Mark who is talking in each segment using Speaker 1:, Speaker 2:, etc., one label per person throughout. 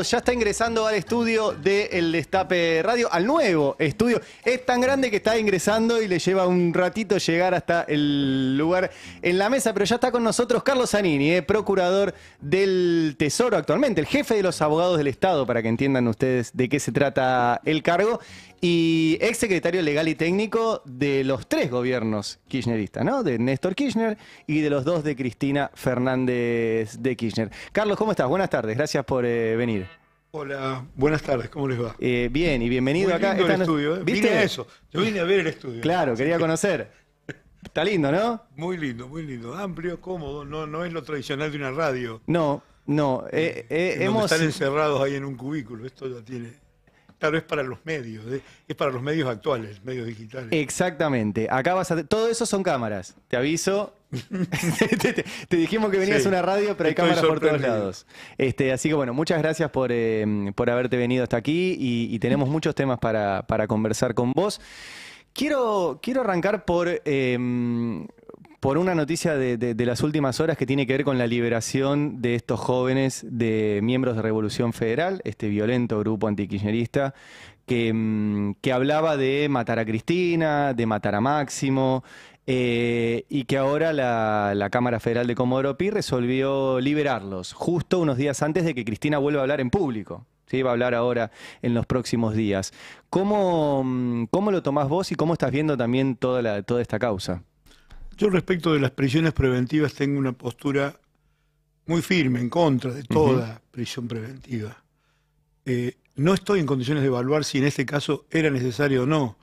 Speaker 1: Ya está ingresando al estudio del Destape Radio, al nuevo estudio. Es tan grande que está ingresando y le lleva un ratito llegar hasta el lugar en la mesa, pero ya está con nosotros Carlos Zanini, eh, procurador del Tesoro actualmente, el jefe de los abogados del Estado, para que entiendan ustedes de qué se trata el cargo, y ex secretario legal y técnico de los tres gobiernos kirchneristas, ¿no? De Néstor Kirchner y de los dos de Cristina Fernández de Kirchner. Carlos, ¿cómo estás? Buenas tardes, gracias por eh, venir. Hola, buenas
Speaker 2: tardes, ¿cómo les va?
Speaker 1: Eh, bien, y bienvenido acá. estudio, ¿eh? ¿Viste? eso,
Speaker 2: yo vine a ver el estudio. Claro, quería
Speaker 1: conocer. Está lindo, ¿no?
Speaker 2: Muy lindo, muy lindo. Amplio, cómodo. No, no es lo tradicional de una radio. No, no. Eh, hemos... Están encerrados ahí en un cubículo. Esto ya tiene. Claro, es para los medios, es para los medios actuales, medios digitales.
Speaker 1: Exactamente. Acá vas a. Todo eso son cámaras. Te aviso. te, dijimos que venías a una radio, pero hay cámaras por todos lados. Este, así que bueno, muchas gracias por, eh, haberte venido hasta aquí y, tenemos muchos temas para, conversar con vos. Quiero, quiero arrancar por. Em, por una noticia de, las últimas horas que tiene que ver con la liberación de estos jóvenes de miembros de Revolución Federal, este violento grupo antikirchnerista, que, mm, hablaba de matar a Cristina, de matar a Máximo, eh, y que ahora la, Cámara Federal de Comodoro Pi resolvió liberarlos, justo unos días antes de que Cristina vuelva a hablar en público. ¿sí? Va a hablar ahora en los próximos días. ¿Cómo, mm, lo tomás vos y cómo estás viendo también toda, toda esta causa?
Speaker 2: Yo respecto de las prisiones preventivas tengo una postura muy firme en contra de toda prisión preventiva. Eh, no estoy en condiciones de evaluar si en este caso era necesario o no.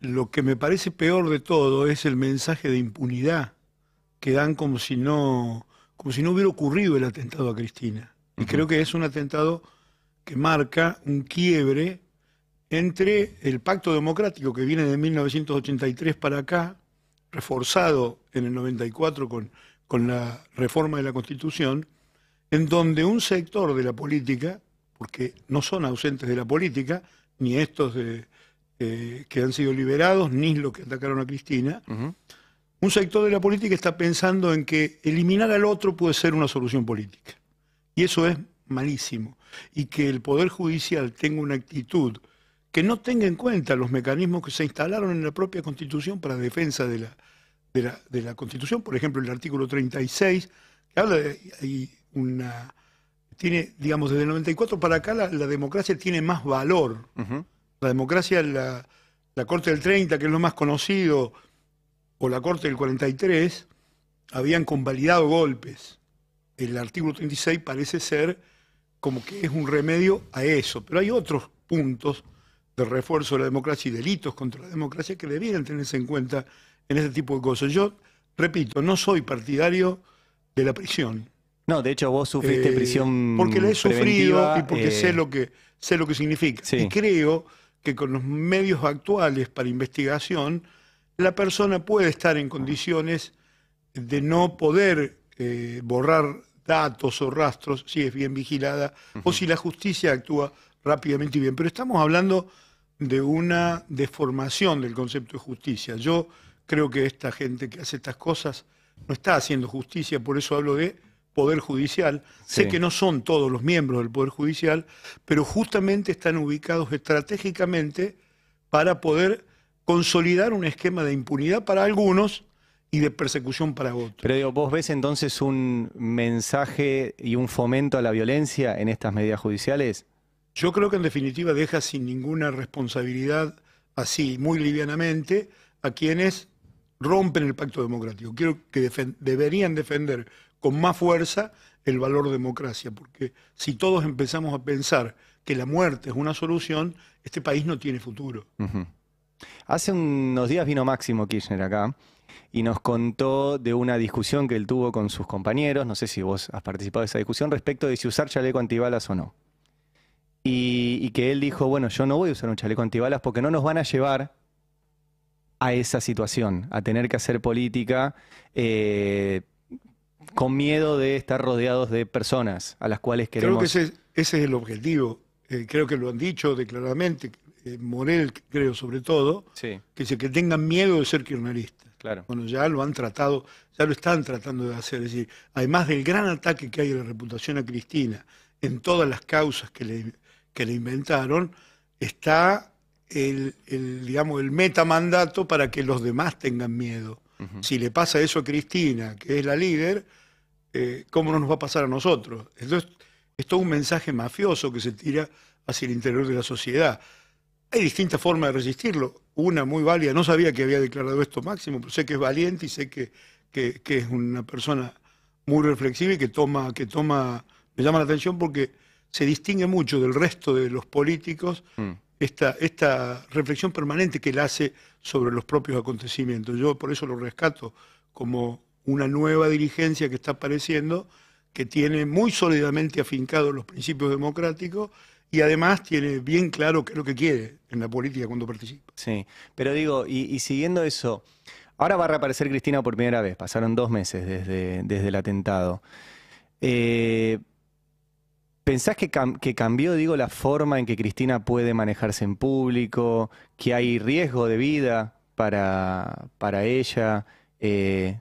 Speaker 2: Lo que me parece peor de todo es el mensaje de impunidad que dan como si no, si no hubiera ocurrido el atentado a Cristina. Y creo que es un atentado que marca un quiebre entre el pacto democrático que viene de 1983 para acá, reforzado en el 94 con, con la reforma de la Constitución, en donde un sector de la política, porque no son ausentes de la política, ni estos de, eh, que han sido liberados, ni los que atacaron a Cristina, un sector de la política está pensando en que eliminar al otro puede ser una solución política. Y eso es malísimo. Y que el Poder Judicial tenga una actitud que no tenga en cuenta los mecanismos que se instalaron en la propia Constitución para defensa de la, de la, de la Constitución. Por ejemplo, el artículo 36, que habla de una. Tiene, digamos, desde el 94 para acá la, democracia tiene más valor. La democracia, la, la Corte del 30, que es lo más conocido, o la Corte del 43, habían convalidado golpes. El artículo 36 parece ser como que es un remedio a eso, pero hay otros puntos de refuerzo de la democracia y delitos contra la democracia que debieran tenerse en cuenta en este tipo de cosas. Yo, repito, no soy partidario de la prisión. No, de hecho vos sufriste eh, prisión porque la he sufrido y porque sé eh, lo que sé lo que significa. Y creo que con los medios actuales para investigación la persona puede estar en condiciones de no poder eh, borrar datos o rastros si es bien vigilada o si la justicia actúa rápidamente y bien. Pero estamos hablando de una deformación del concepto de justicia. Yo creo que esta gente que hace estas cosas no está haciendo justicia, por eso hablo de Poder Judicial. Sé que no son todos los miembros del Poder Judicial, pero justamente están ubicados estratégicamente para poder consolidar un esquema de impunidad para algunos y de persecución para otros.
Speaker 1: Pero ¿vos ves entonces un mensaje y un fomento a la violencia en estas medidas judiciales?
Speaker 2: Yo creo que en definitiva deja sin ninguna responsabilidad, así, muy livianamente, a quienes rompen el pacto democrático. Quiero que deberían defender con más fuerza el valor democracia, porque si todos empezamos a pensar que la muerte es una solución, este país no tiene futuro.
Speaker 1: Hace unos días vino Máximo Kirchner acá y nos contó de una discusión que él tuvo con sus compañeros, no sé si vos has participado de esa discusión, respecto de si usar chaleco antibalas o no y, que él dijo, bueno, yo no voy a usar un chaleco antibalas porque no nos van a llevar a esa situación, a tener que hacer política eh, con miedo de estar rodeados de personas a las cuales queremos. Creo que ese,
Speaker 2: es el objetivo. Eh, creo que lo han dicho declaradamente, eh, Morel, creo sobre todo, que, que tengan miedo de ser kirchneristas. Claro. Bueno, ya lo han tratado, ya lo están tratando de hacer. Es decir, además del gran ataque que hay a la reputación a Cristina en todas las causas que le que le inventaron, está el, digamos, el metamandato para que los demás tengan miedo. Si le pasa eso a Cristina, que es la líder, eh, ¿cómo nos va a pasar a nosotros? Entonces, es un mensaje mafioso que se tira hacia el interior de la sociedad. Hay distintas formas de resistirlo. Una muy válida, no sabía que había declarado esto Máximo, pero sé que es valiente y sé que, que, es una persona muy reflexiva y que toma, que toma, me llama la atención porque se distingue mucho del resto de los políticos mm. esta, reflexión permanente que él hace sobre los propios acontecimientos. Yo por eso lo rescato como una nueva dirigencia que está apareciendo, que tiene muy sólidamente afincados los principios democráticos y además tiene bien claro qué es lo que quiere en la política cuando participa. Sí, pero
Speaker 1: digo, y, siguiendo eso, ahora va a reaparecer Cristina por primera vez, pasaron dos meses desde, desde el atentado. Eh, ¿Pensás que, cambió, digo, la forma en que Cristina puede manejarse en público? ¿Que hay riesgo de
Speaker 2: vida para, ella? Eh,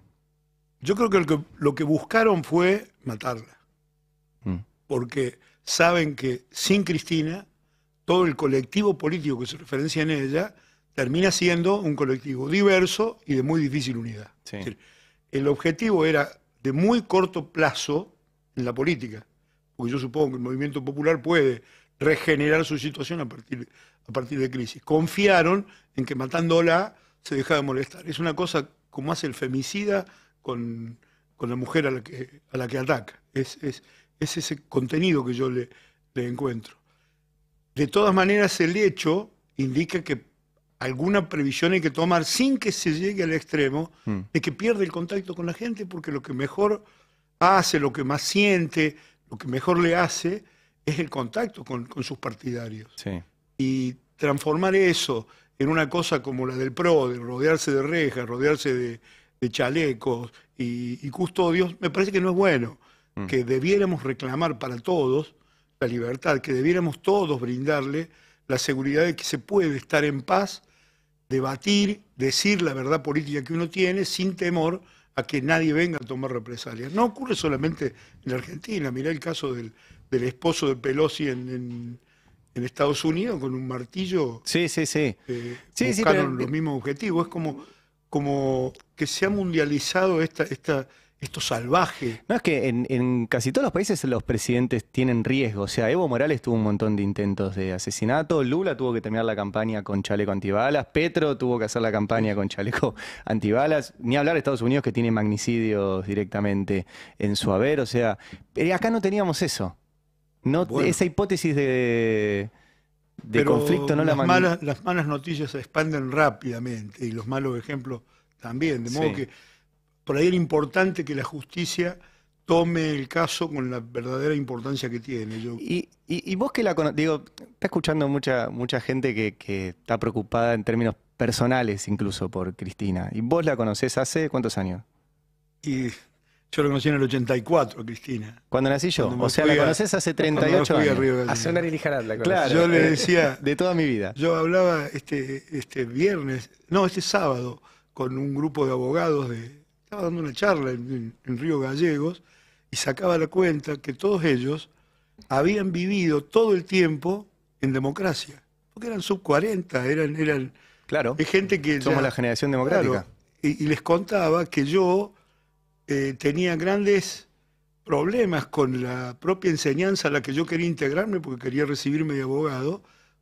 Speaker 2: Yo creo que lo, que buscaron fue matarla. Mm. Porque saben que sin Cristina, todo el colectivo político que se referencia en ella termina siendo un colectivo diverso y de muy difícil unidad. el objetivo era de muy corto plazo en la política porque yo supongo que el movimiento popular puede regenerar su situación a partir, a partir de crisis. Confiaron en que matándola se deja de molestar. Es una cosa como hace el femicida con, la mujer a la que, a la que ataca. Es, es, ese contenido que yo le, encuentro. De todas maneras, el hecho indica que alguna previsión hay que tomar sin que se llegue al extremo mm. de que pierde el contacto con la gente porque lo que mejor hace, lo que más siente, lo que mejor le hace es el contacto con, sus partidarios. Y transformar eso en una cosa como la del PRO, de rodearse de rejas, rodearse de, chalecos y, custodios, me parece que no es bueno, mm. que debiéramos reclamar para todos la libertad, que debiéramos todos brindarle la seguridad de que se puede estar en paz, debatir, decir la verdad política que uno tiene sin temor a que nadie venga a tomar represalias. No ocurre solamente en Argentina, mirá el caso del, esposo de Pelosi en, Estados Unidos con un martillo. Sí, sí, sí.
Speaker 1: Eh, buscaron los
Speaker 2: mismos objetivos. Es como, como que se ha mundializado esta, esta, esto
Speaker 1: salvaje. No, es que en, casi todos los países los presidentes tienen riesgo. O sea, Evo Morales tuvo un montón de intentos de asesinato, Lula tuvo que terminar la campaña con chaleco antibalas, Petro tuvo que hacer la campaña con chaleco antibalas, ni hablar de Estados Unidos que tiene magnicidios directamente en su haber. O sea, eh, acá no teníamos eso. No, esa hipótesis de, de conflicto no la malas,
Speaker 2: Las malas noticias se expanden rápidamente y los malos ejemplos también. De modo que por ahí era importante que la justicia tome el caso con la verdadera importancia que tiene. Y, vos
Speaker 1: que la digo, está escuchando mucha, mucha gente que, está preocupada en términos personales incluso por Cristina. ¿Y vos la conocés hace cuántos años?
Speaker 2: yo la conocí en el 84, Cristina. Cuando nací yo. o sea, la conoces hace 38 años. hace una la Claro. Yo le eh, decía... de toda mi vida. Yo hablaba este, este viernes, no, este sábado, con un grupo de abogados de, estaba dando una charla en, Río Gallegos y sacaba la cuenta que todos ellos habían vivido todo el tiempo en democracia, porque eran sub 40, eran, eran claro, gente que somos la generación democrática. y, les contaba que yo eh, tenía grandes problemas con la propia enseñanza a la que yo quería integrarme porque quería recibirme de abogado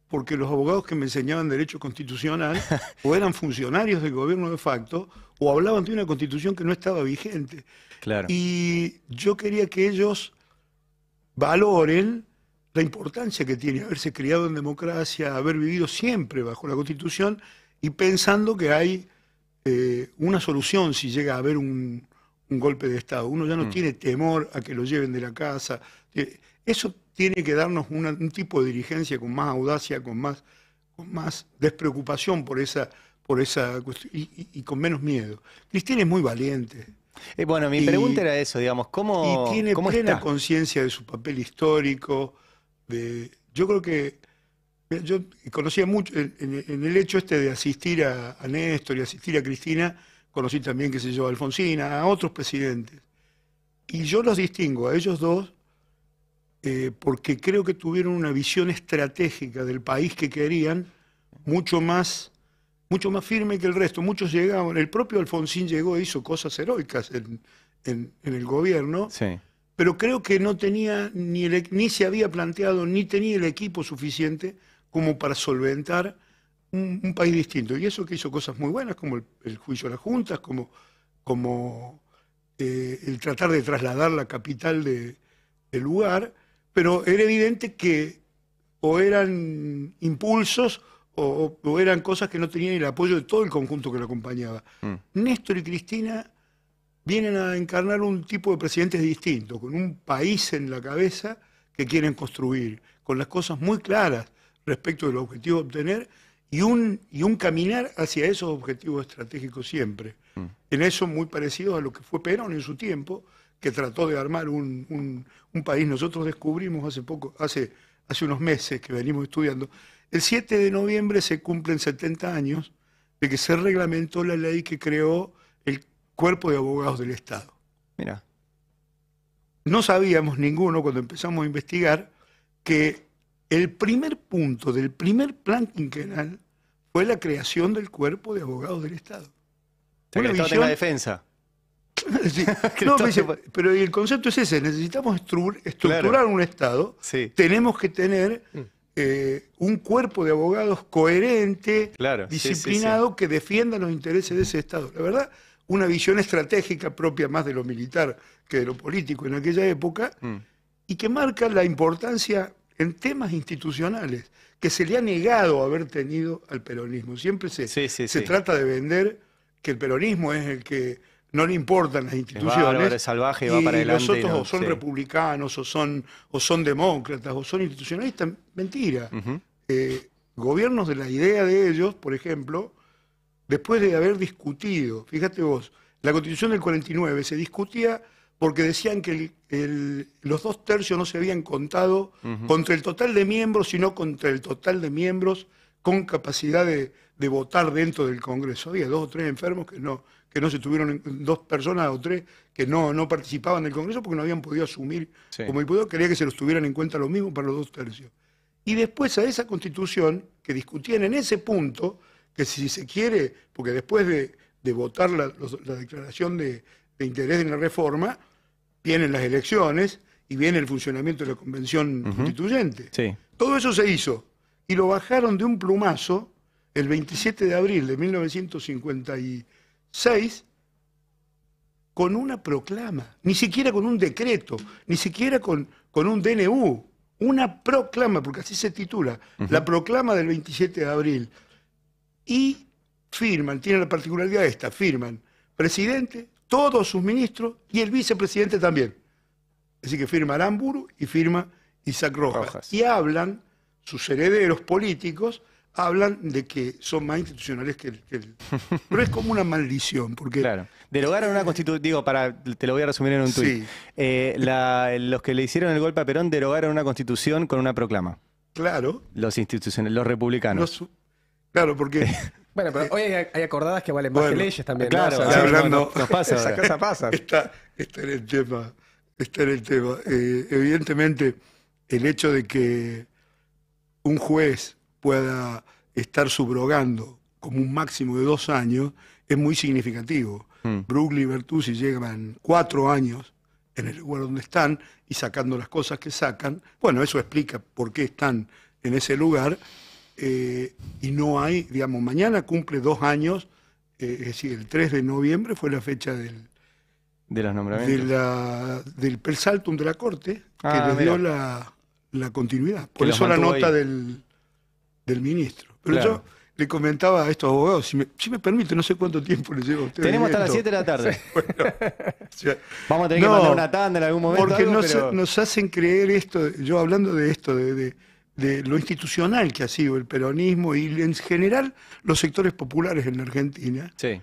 Speaker 2: porque los abogados que me enseñaban derecho constitucional o eran funcionarios del gobierno de facto o hablaban de una constitución que no estaba vigente. Claro. Y yo quería que ellos valoren la importancia que tiene haberse criado en democracia, haber vivido siempre bajo la constitución y pensando que hay eh, una solución si llega a haber un, golpe de Estado. Uno ya no mm. tiene temor a que lo lleven de la casa. Eh, eso tiene que darnos un tipo de dirigencia con más audacia, con más, con más despreocupación por esa, por esa y, con menos miedo. Cristina es muy valiente. Eh, bueno, mi pregunta era eso, digamos, ¿cómo... Y tiene ¿cómo plena conciencia de su papel histórico. yo creo que yo conocía mucho, en, el hecho este de asistir a, a, Néstor y asistir a Cristina, conocí también, qué sé yo, a Alfonsina, a otros presidentes. Y yo los distingo a ellos dos eh, porque creo que tuvieron una visión estratégica del país que querían mucho más, mucho más firme que el resto. Muchos llegaban, el propio Alfonsín llegó e hizo cosas heroicas en, el gobierno, pero creo que no tenía, ni, ni se había planteado, ni tenía el equipo suficiente como para solventar un, país distinto. Y eso que hizo cosas muy buenas, como el, juicio a las juntas, como, como eh, el tratar de trasladar la capital del lugar, pero era evidente que o eran impulsos o, eran cosas que no tenían el apoyo de todo el conjunto que lo acompañaba. Mm. Néstor y Cristina vienen a encarnar un tipo de presidentes distinto, con un país en la cabeza que quieren construir, con las cosas muy claras respecto del objetivo a obtener y un, y un caminar hacia esos objetivos estratégicos siempre. Mm. En eso muy parecido a lo que fue Perón en su tiempo, que trató de armar un, país. Nosotros descubrimos hace poco, hace, hace unos meses que venimos estudiando, el 7 de noviembre se cumplen 70 años de que se reglamentó la ley que creó el Cuerpo de Abogados del Estado. Mira. No sabíamos ninguno cuando empezamos a investigar que el primer punto del primer plan quinquenal fue la creación del Cuerpo de Abogados del Estado. la defensa. pero el concepto es ese, necesitamos estructurar un Estado, tenemos que tener mm. eh, un cuerpo de abogados coherente, disciplinado, que defienda los intereses de ese Estado. La verdad, una visión estratégica propia más de lo militar que de lo político en aquella época, mm. y que marca la importancia en temas institucionales que se le ha negado haber tenido al peronismo. Siempre se trata de vender que el peronismo es el que no le importan las instituciones.
Speaker 1: y para o son
Speaker 2: republicanos, o son, o son demócratas, o son institucionalistas. Mentira. Eh, gobiernos de la idea de ellos, por ejemplo, después de haber discutido, fíjate vos, la constitución del 49 se discutía porque decían que los dos tercios no se habían contado contra el total de miembros, sino contra el total de miembros con capacidad de votar dentro del Congreso. Había dos o tres enfermos que no, que no se tuvieron dos personas o tres que no, no participaban del Congreso porque no habían podido asumir como como diputados, quería que se los tuvieran en cuenta lo mismo para los dos tercios. Y después a esa constitución que discutían en ese punto, que si se quiere, porque después de, votar la, declaración de, interés en la reforma, vienen las elecciones y viene el funcionamiento de la convención constituyente. Todo eso se hizo y lo bajaron de un plumazo el 27 de abril de 1950. Seis, con una proclama, ni siquiera con un decreto, ni siquiera con, un DNU, una proclama, porque así se titula, la proclama del 27 de abril. Y firman, tiene la particularidad esta, firman presidente, todos sus ministros y el vicepresidente también. Así que firma Aramburu y firma Isaac Rojas. Y hablan sus herederos políticos hablan de que son más institucionales que el... Pero es como una maldición, porque... Claro.
Speaker 1: Derogaron una constitución, digo, para, te lo voy a resumir en un tuit. Eh, los que le hicieron el golpe a Perón derogaron una constitución con una proclama. Claro. Los institucionales, los republicanos.
Speaker 3: claro, porque... bueno, pero hoy hay, acordadas que valen más leyes también. Claro, Está, está, en el
Speaker 2: tema. Está en el tema. Eh, evidentemente, el hecho de que un juez pueda estar subrogando como un máximo de dos años es muy significativo. Mm. y Bertuzzi llevan cuatro años en el lugar donde están y sacando las cosas que sacan. Bueno, eso explica por qué están en ese lugar. Eh, y no hay, digamos, mañana cumple dos años, eh, es decir, el 3 de noviembre fue la fecha del, de De la, del persaltum de la Corte, que ah, les dio la, continuidad. Por eso la nota del del ministro. Pero yo le comentaba a estos abogados, si me, permite, no sé cuánto tiempo le llevo a usted. Tenemos hasta las 7 de la tarde. Vamos a tener que mandar una tanda en algún momento. Porque nos, hacen creer esto, yo hablando de esto, de, lo institucional que ha sido el peronismo y en general los sectores populares en Argentina, sí.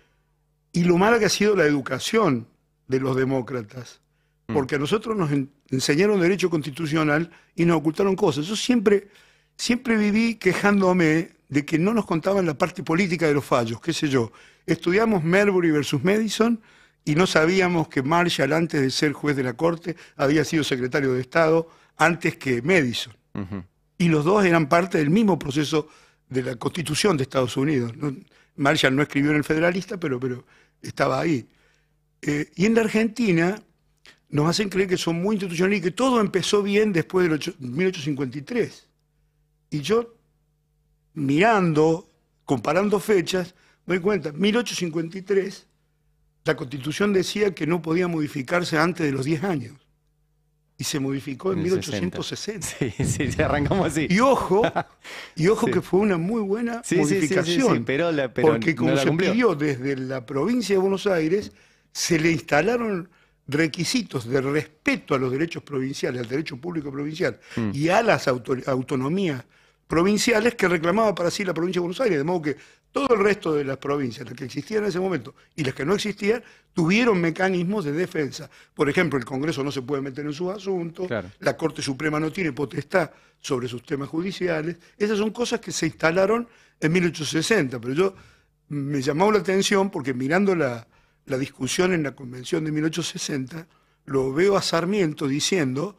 Speaker 2: y lo malo que ha sido la educación de los demócratas, mm. porque a nosotros nos enseñaron derecho constitucional y nos ocultaron cosas. Eso siempre Siempre viví quejándome de que no nos contaban la parte política de los fallos, qué sé yo. Estudiamos Melbury versus Madison y no sabíamos que Marshall, antes de ser juez de la Corte, había sido secretario de Estado antes que Madison. Y los dos eran parte del mismo proceso de la Constitución de Estados Unidos. Marshall no escribió en el Federalista, pero, pero estaba ahí. Eh, y en la Argentina nos hacen creer que son muy institucionales y que todo empezó bien después de 1853. Y yo, mirando, comparando fechas, me doy cuenta, 1853, la constitución decía que no podía modificarse antes de los 10 años. Y se modificó en, 1860. Sí, Sí, sí, arrancamos así. Y ojo, y ojo que fue una muy buena sí, modificación. Sí, pero pero porque como se pidió desde la provincia de Buenos Aires, se le instalaron requisitos de respeto a los derechos provinciales, al derecho público provincial mm. y a las autonomías provinciales que reclamaba para sí la provincia de Buenos Aires, de modo que todo el resto de las provincias, las que existían en ese momento y las que no existían, tuvieron mecanismos de defensa. Por ejemplo, el Congreso no se puede meter en sus asuntos, la Corte Suprema no tiene potestad sobre sus temas judiciales. Esas son cosas que se instalaron en 1860, pero yo mm, me llamó la atención porque mirando la, la discusión en la Convención de 1860, lo veo a Sarmiento diciendo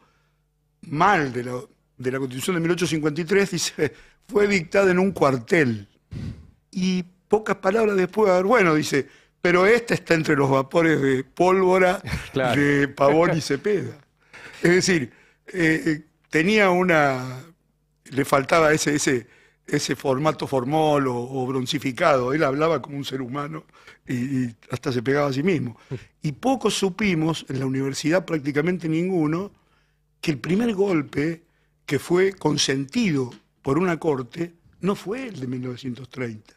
Speaker 2: mal de la de la Constitución de 1853 dice, fue dictada en un cuartel. Y pocas palabras después, bueno, dice, pero este está entre los vapores de pólvora de Pavón y Cepeda. Es decir, eh, tenía una. le faltaba ese, ese, ese formato formol o, o, broncificado. Él hablaba como un ser humano y, hasta se pegaba a sí mismo. Y pocos supimos, en la universidad prácticamente ninguno, que el primer golpe que fue consentido por una corte no fue el de 1930,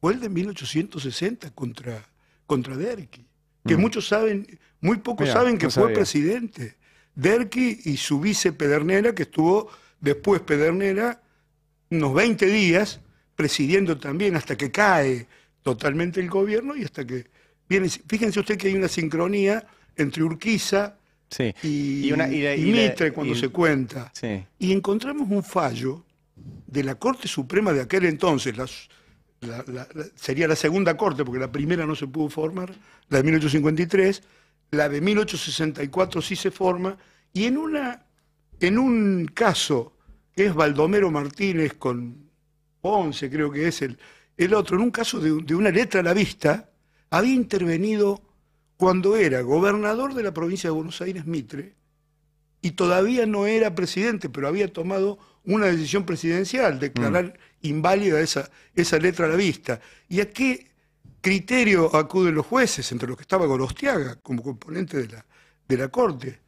Speaker 2: fue el de 1860 contra, contra Derqui, que mm. muchos saben, muy pocos saben que fue presidente. Derqui y su vice Pedernera, que estuvo después Pedernera unos 20 días presidiendo también hasta que cae totalmente el gobierno y hasta que viene. Fíjense usted que hay una sincronía entre Urquiza,
Speaker 1: y, Mitre, cuando se cuenta.
Speaker 2: Y encontramos un fallo de la Corte Suprema de aquel entonces, sería la segunda corte, porque la primera no se pudo formar, la de 1853, la de 1864 sí se forma, y en, una, en un caso, que es Baldomero Martínez con Ponce, creo que es el, el otro, en un caso de, de una letra a la vista, había intervenido cuando era gobernador de la provincia de Buenos Aires, Mitre, y todavía no era presidente, pero había tomado una decisión presidencial, declarar mm. inválida esa, esa letra a la vista. ¿Y a qué criterio acuden los jueces, entre los que estaba Gorostiaga como componente de la, de la Corte?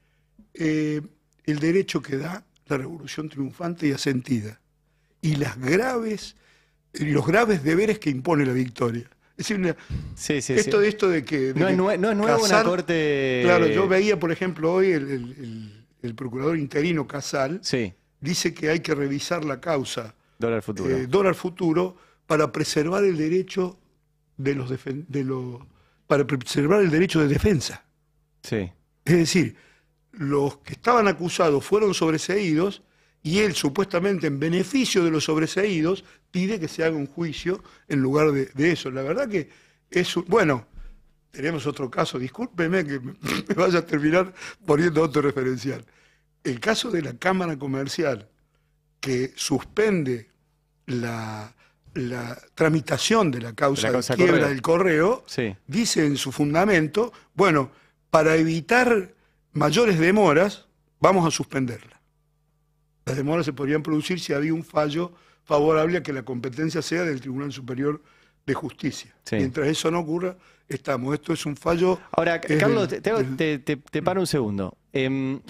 Speaker 2: Eh, el derecho que da la revolución triunfante y asentida, y las graves, los graves deberes que impone la victoria. Es decir, esto, esto de que... no, es nuevo una corte... Claro, yo veía, por ejemplo, hoy el, procurador interino Casal dice que hay que revisar la causa.
Speaker 1: Dólar futuro. Eh,
Speaker 2: dólar futuro para preservar el derecho de los... De para preservar el derecho de defensa. Sí. Es decir, los que estaban acusados fueron sobreseídos y él supuestamente en beneficio de los sobreseídos pide que se haga un juicio en lugar de, eso. La verdad que es bueno, tenemos otro caso, discúlpeme que me, vaya a terminar poniendo otro referencial. El caso de la Cámara Comercial, que suspende la, tramitación de la causa de, quiebra del correo, dice en su fundamento, bueno, para evitar mayores demoras, vamos a suspenderla. Las demoras se podrían producir si había un fallo favorable a que la competencia sea del Tribunal Superior de Justicia. Mientras eso no ocurra, estamos. Esto es un fallo. Ahora, Carlos,
Speaker 1: te, paro un segundo. Em,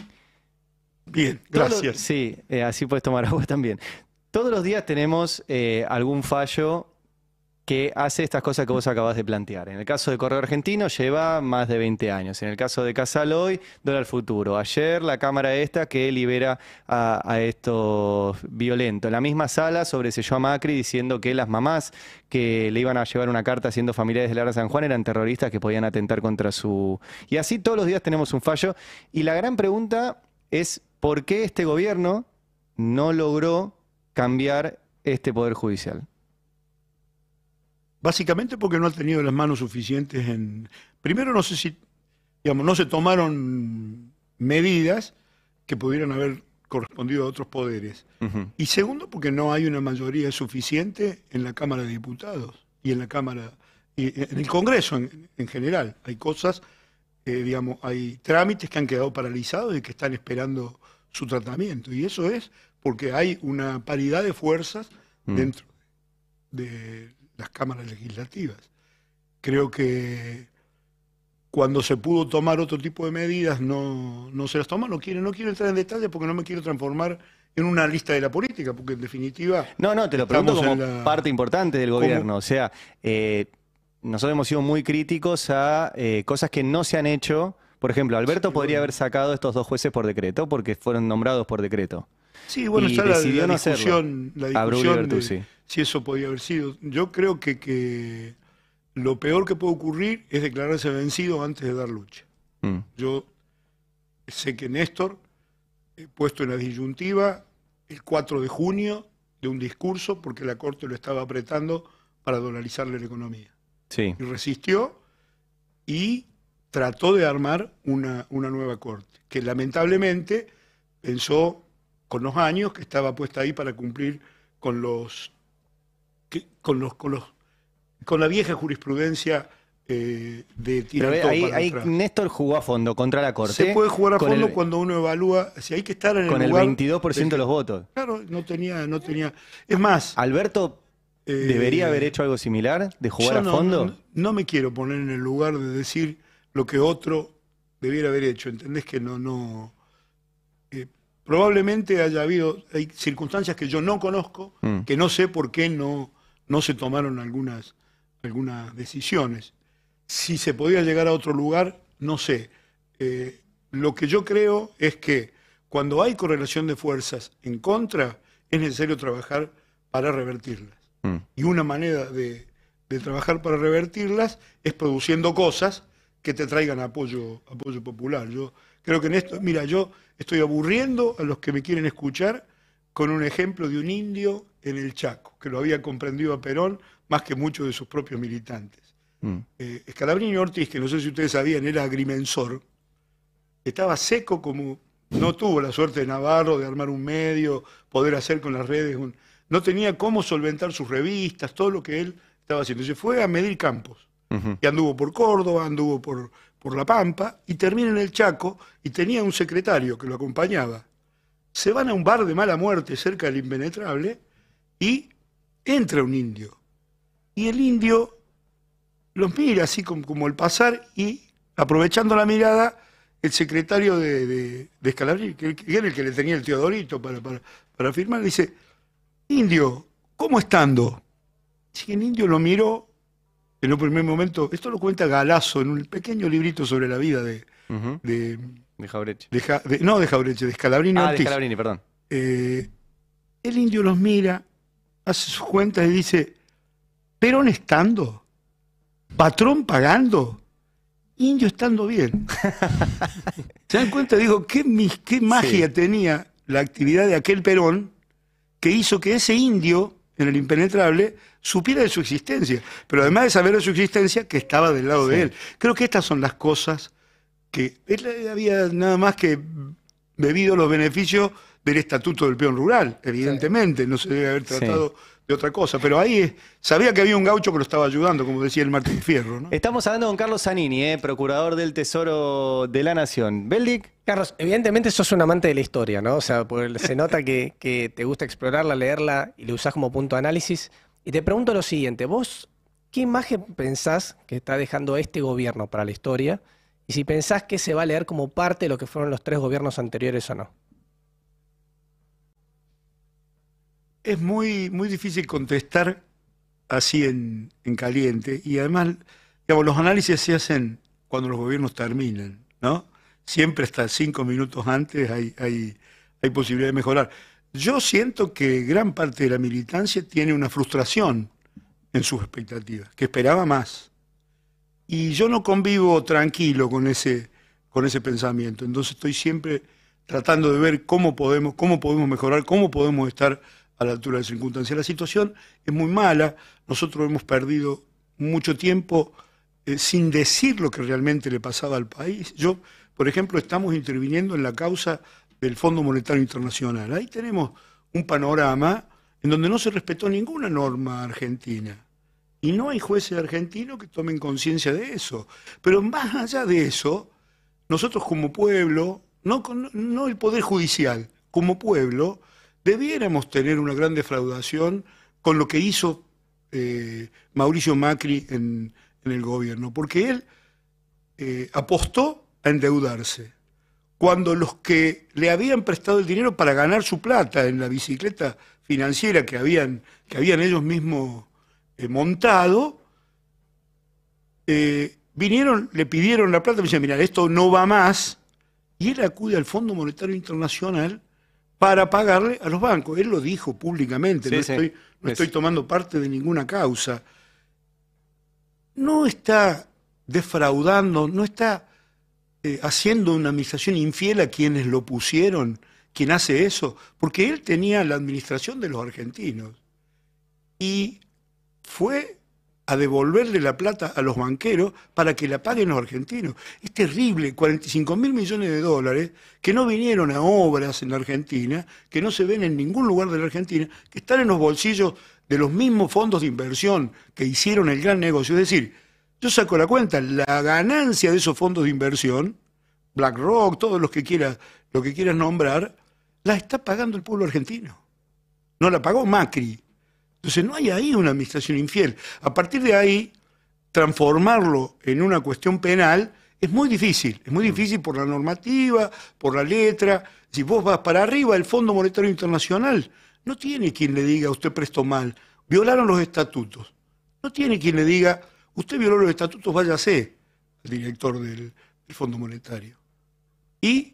Speaker 1: bien, gracias. sí, eh, así puedes tomar agua también. Todos los días tenemos eh, algún fallo que hace estas cosas que vos acabas de plantear. En el caso de Correo Argentino lleva más de 20 años. En el caso de Casal hoy, dólar futuro. Ayer la cámara esta que libera a, estos violentos. la misma sala sobreselló a Macri diciendo que las mamás que le iban a llevar una carta siendo familiares de Lara San Juan eran terroristas que podían atentar contra su... Y así todos los días tenemos un fallo. Y la gran pregunta es por qué este gobierno no logró
Speaker 2: cambiar este Poder Judicial. Básicamente porque no han tenido las manos suficientes en... Primero no sé si, digamos, no se tomaron medidas que pudieran haber correspondido a otros poderes. Y segundo, porque no hay una mayoría suficiente en la Cámara de Diputados y en la Cámara, y eh, en el Congreso en, general. Hay cosas, eh, digamos, hay trámites que han quedado paralizados y que están esperando su tratamiento. Y eso es porque hay una paridad de fuerzas mm. dentro de las cámaras legislativas. Creo que cuando se pudo tomar otro tipo de medidas no, se las toma, no quiero, no quiero entrar en detalle porque no me quiero transformar en una lista de la política, porque en definitiva...
Speaker 1: No, no, te lo pregunto como parte importante del gobierno, o sea, eh, nosotros hemos sido muy críticos a eh, cosas que no se han hecho, por ejemplo, Alberto podría haber sacado estos dos jueces por decreto porque fueron nombrados por decreto.
Speaker 2: Sí, bueno, está la, discusión, la discusión si eso podía haber sido. Yo creo que, que lo peor que puede ocurrir es declararse vencido antes de dar lucha. Mm. Yo sé que Néstor, he eh, puesto en la disyuntiva el 4 de junio de un discurso porque la Corte lo estaba apretando para dolarizarle la economía. Sí. Y resistió y trató de armar una nueva Corte, que lamentablemente pensó con los años que estaba puesta ahí para cumplir con los con, los, con, la vieja jurisprudencia eh, de tirar Pero ahí,
Speaker 1: Néstor jugó a fondo contra la Corte. Se puede jugar a fondo
Speaker 2: cuando uno evalúa, si hay que estar en el Con el, 22% de, los votos. Claro, no tenía, no tenía. Es más... Alberto... Eh, ¿Debería haber hecho
Speaker 1: algo similar? ¿De jugar a fondo?
Speaker 2: No, me quiero poner en el lugar de decir lo que otro debiera haber hecho. ¿Entendés que no, no? Eh, probablemente haya habido, hay circunstancias que yo no conozco, mm. que no sé por qué no, no se tomaron algunas, algunas decisiones. Si se podía llegar a otro lugar, no sé. Eh, lo que yo creo es que cuando hay correlación de fuerzas en contra, es necesario trabajar para revertirlas. Mm. Y una manera de, de, trabajar para revertirlas es produciendo cosas que te traigan apoyo, apoyo popular. Yo creo que en esto, mira, yo estoy aburriendo a los que me quieren escuchar con un ejemplo de un indio en el Chaco que lo había comprendido a Perón más que muchos de sus propios militantes. Mm. Eh, Ortiz, que no sé si ustedes sabían, era agrimensor, estaba seco como no tuvo la suerte de Navarro de armar un medio, poder hacer con las redes, un, no tenía cómo solventar sus revistas, todo lo que él estaba haciendo. Se fue a medir campos y anduvo por Córdoba, anduvo por, por La Pampa y termina en el Chaco y tenía un secretario que lo acompañaba. Se van a un bar de mala muerte cerca del impenetrable y entra un indio y el indio los mira así como, al pasar y aprovechando la mirada, el secretario de, Escalabrini que, era el que le tenía el Teodorito para, para, firmar, dice, indio, ¿cómo estando? Si el indio lo miró en un primer momento, esto lo cuenta Galazo en un pequeño librito sobre la vida de... de, de no, de Jabreche, de Escalabrini. Ah, de Escalabrini, perdón. Eh, el indio los mira, hace sus cuentas y dice, Perón estando, patrón pagando, indio estando bien. ¿Se dan cuenta? Digo, qué, magia tenía la actividad de aquel Perón que hizo que ese indio en el impenetrable supiera de su existencia, pero además de saber de su existencia, que estaba del lado de él. Creo que estas son las cosas que él había nada más que bebido los beneficios del estatuto del peón rural, evidentemente, no se debe haber tratado de otra cosa, pero ahí sabía que había un gaucho que lo estaba ayudando, como decía el Martín Fierro. ¿no? Estamos hablando con Carlos Zanini,
Speaker 1: eh, procurador del Tesoro de la
Speaker 3: Nación. Beldic. Carlos, evidentemente sos un amante de la historia, ¿no? O sea, se nota que, que te gusta explorarla, leerla y le usás como punto de análisis. Y te pregunto lo siguiente, vos, ¿qué imagen pensás que está dejando este gobierno para la historia? Y si pensás que se va a leer como parte de lo que fueron los tres gobiernos anteriores o no.
Speaker 2: Es muy, muy difícil contestar así en, caliente y además, digamos, los análisis se hacen cuando los gobiernos terminan, ¿no? Siempre hasta cinco minutos antes hay, hay, hay posibilidad de mejorar. Yo siento que gran parte de la militancia tiene una frustración en sus expectativas, que esperaba más. Y yo no convivo tranquilo con ese, con ese pensamiento, entonces estoy siempre tratando de ver cómo podemos, cómo podemos mejorar, cómo podemos estar a la altura de circunstancias. La situación es muy mala, nosotros hemos perdido mucho tiempo eh, sin decir lo que realmente le pasaba al país. Yo, por ejemplo, estamos interviniendo en la causa del Fondo Monetario Internacional. Ahí tenemos un panorama en donde no se respetó ninguna norma argentina. Y no hay jueces argentinos que tomen conciencia de eso. Pero más allá de eso, nosotros como pueblo, no el Poder Judicial, como pueblo, debiéramos tener una gran defraudación con lo que hizo eh, Mauricio Macri en, el gobierno, porque él eh, apostó a endeudarse, cuando los que le habían prestado el dinero para ganar su plata en la bicicleta financiera que habían, que habían ellos mismos eh, montado, vinieron, le pidieron la plata, me dicen, mira, esto no va más, y él acude al Fondo Monetario Internacional para pagarle a los bancos. Él lo dijo públicamente, no, estoy, tomando parte de ninguna causa. No está defraudando, no está eh, haciendo una administración infiel a quienes lo pusieron, quien hace eso, porque él tenía la administración de los argentinos y fue a devolverle la plata a los banqueros para que la paguen los argentinos. Es terrible, 45 mil millones de dólares que no vinieron a obras en la Argentina, que no se ven en ningún lugar de la Argentina, que están en los bolsillos de los mismos fondos de inversión que hicieron el gran negocio. Es decir, yo saco la cuenta, la ganancia de esos fondos de inversión, BlackRock, todos los que quieras, lo que quieras nombrar, la está pagando el pueblo argentino. No la pagó Macri, entonces no hay ahí una administración infiel. A partir de ahí, transformarlo en una cuestión penal es muy difícil. Es muy mm. difícil por la normativa, por la letra. Si vos vas para arriba, el Fondo Monetario Internacional no tiene quien le diga usted prestó mal, violaron los estatutos. No tiene quien le diga usted violó los estatutos, váyase el director del, del Fondo Monetario. Y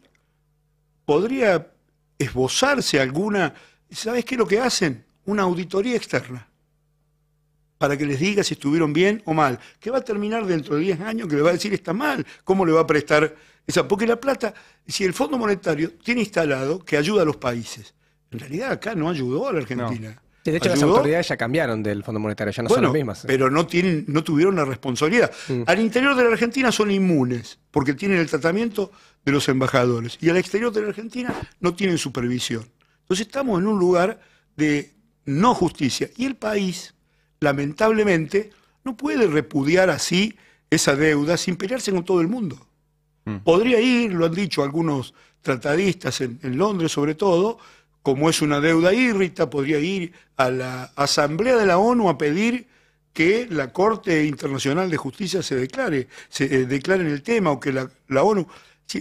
Speaker 2: podría esbozarse alguna... ¿Sabes qué es lo que hacen? una auditoría externa para que les diga si estuvieron bien o mal, que va a terminar dentro de 10 años, que le va a decir está mal, cómo le va a prestar esa, porque la plata, si el Fondo Monetario tiene instalado que ayuda a los países, en realidad acá no ayudó a la
Speaker 3: Argentina. de hecho las autoridades ya cambiaron del Fondo Monetario, ya no son las mismas. Pero no tienen, no tuvieron la
Speaker 2: responsabilidad. Mm. Al interior de la Argentina son inmunes, porque tienen el tratamiento de los embajadores. Y al exterior de la Argentina no tienen supervisión. Entonces estamos en un lugar de no justicia. Y el país, lamentablemente, no puede repudiar así esa deuda sin pelearse con todo el mundo. Mm. Podría ir, lo han dicho algunos tratadistas en, Londres sobre todo, como es una deuda irrita, podría ir a la Asamblea de la ONU a pedir que la Corte Internacional de Justicia se declare, se eh, declare en el tema o que la, ONU...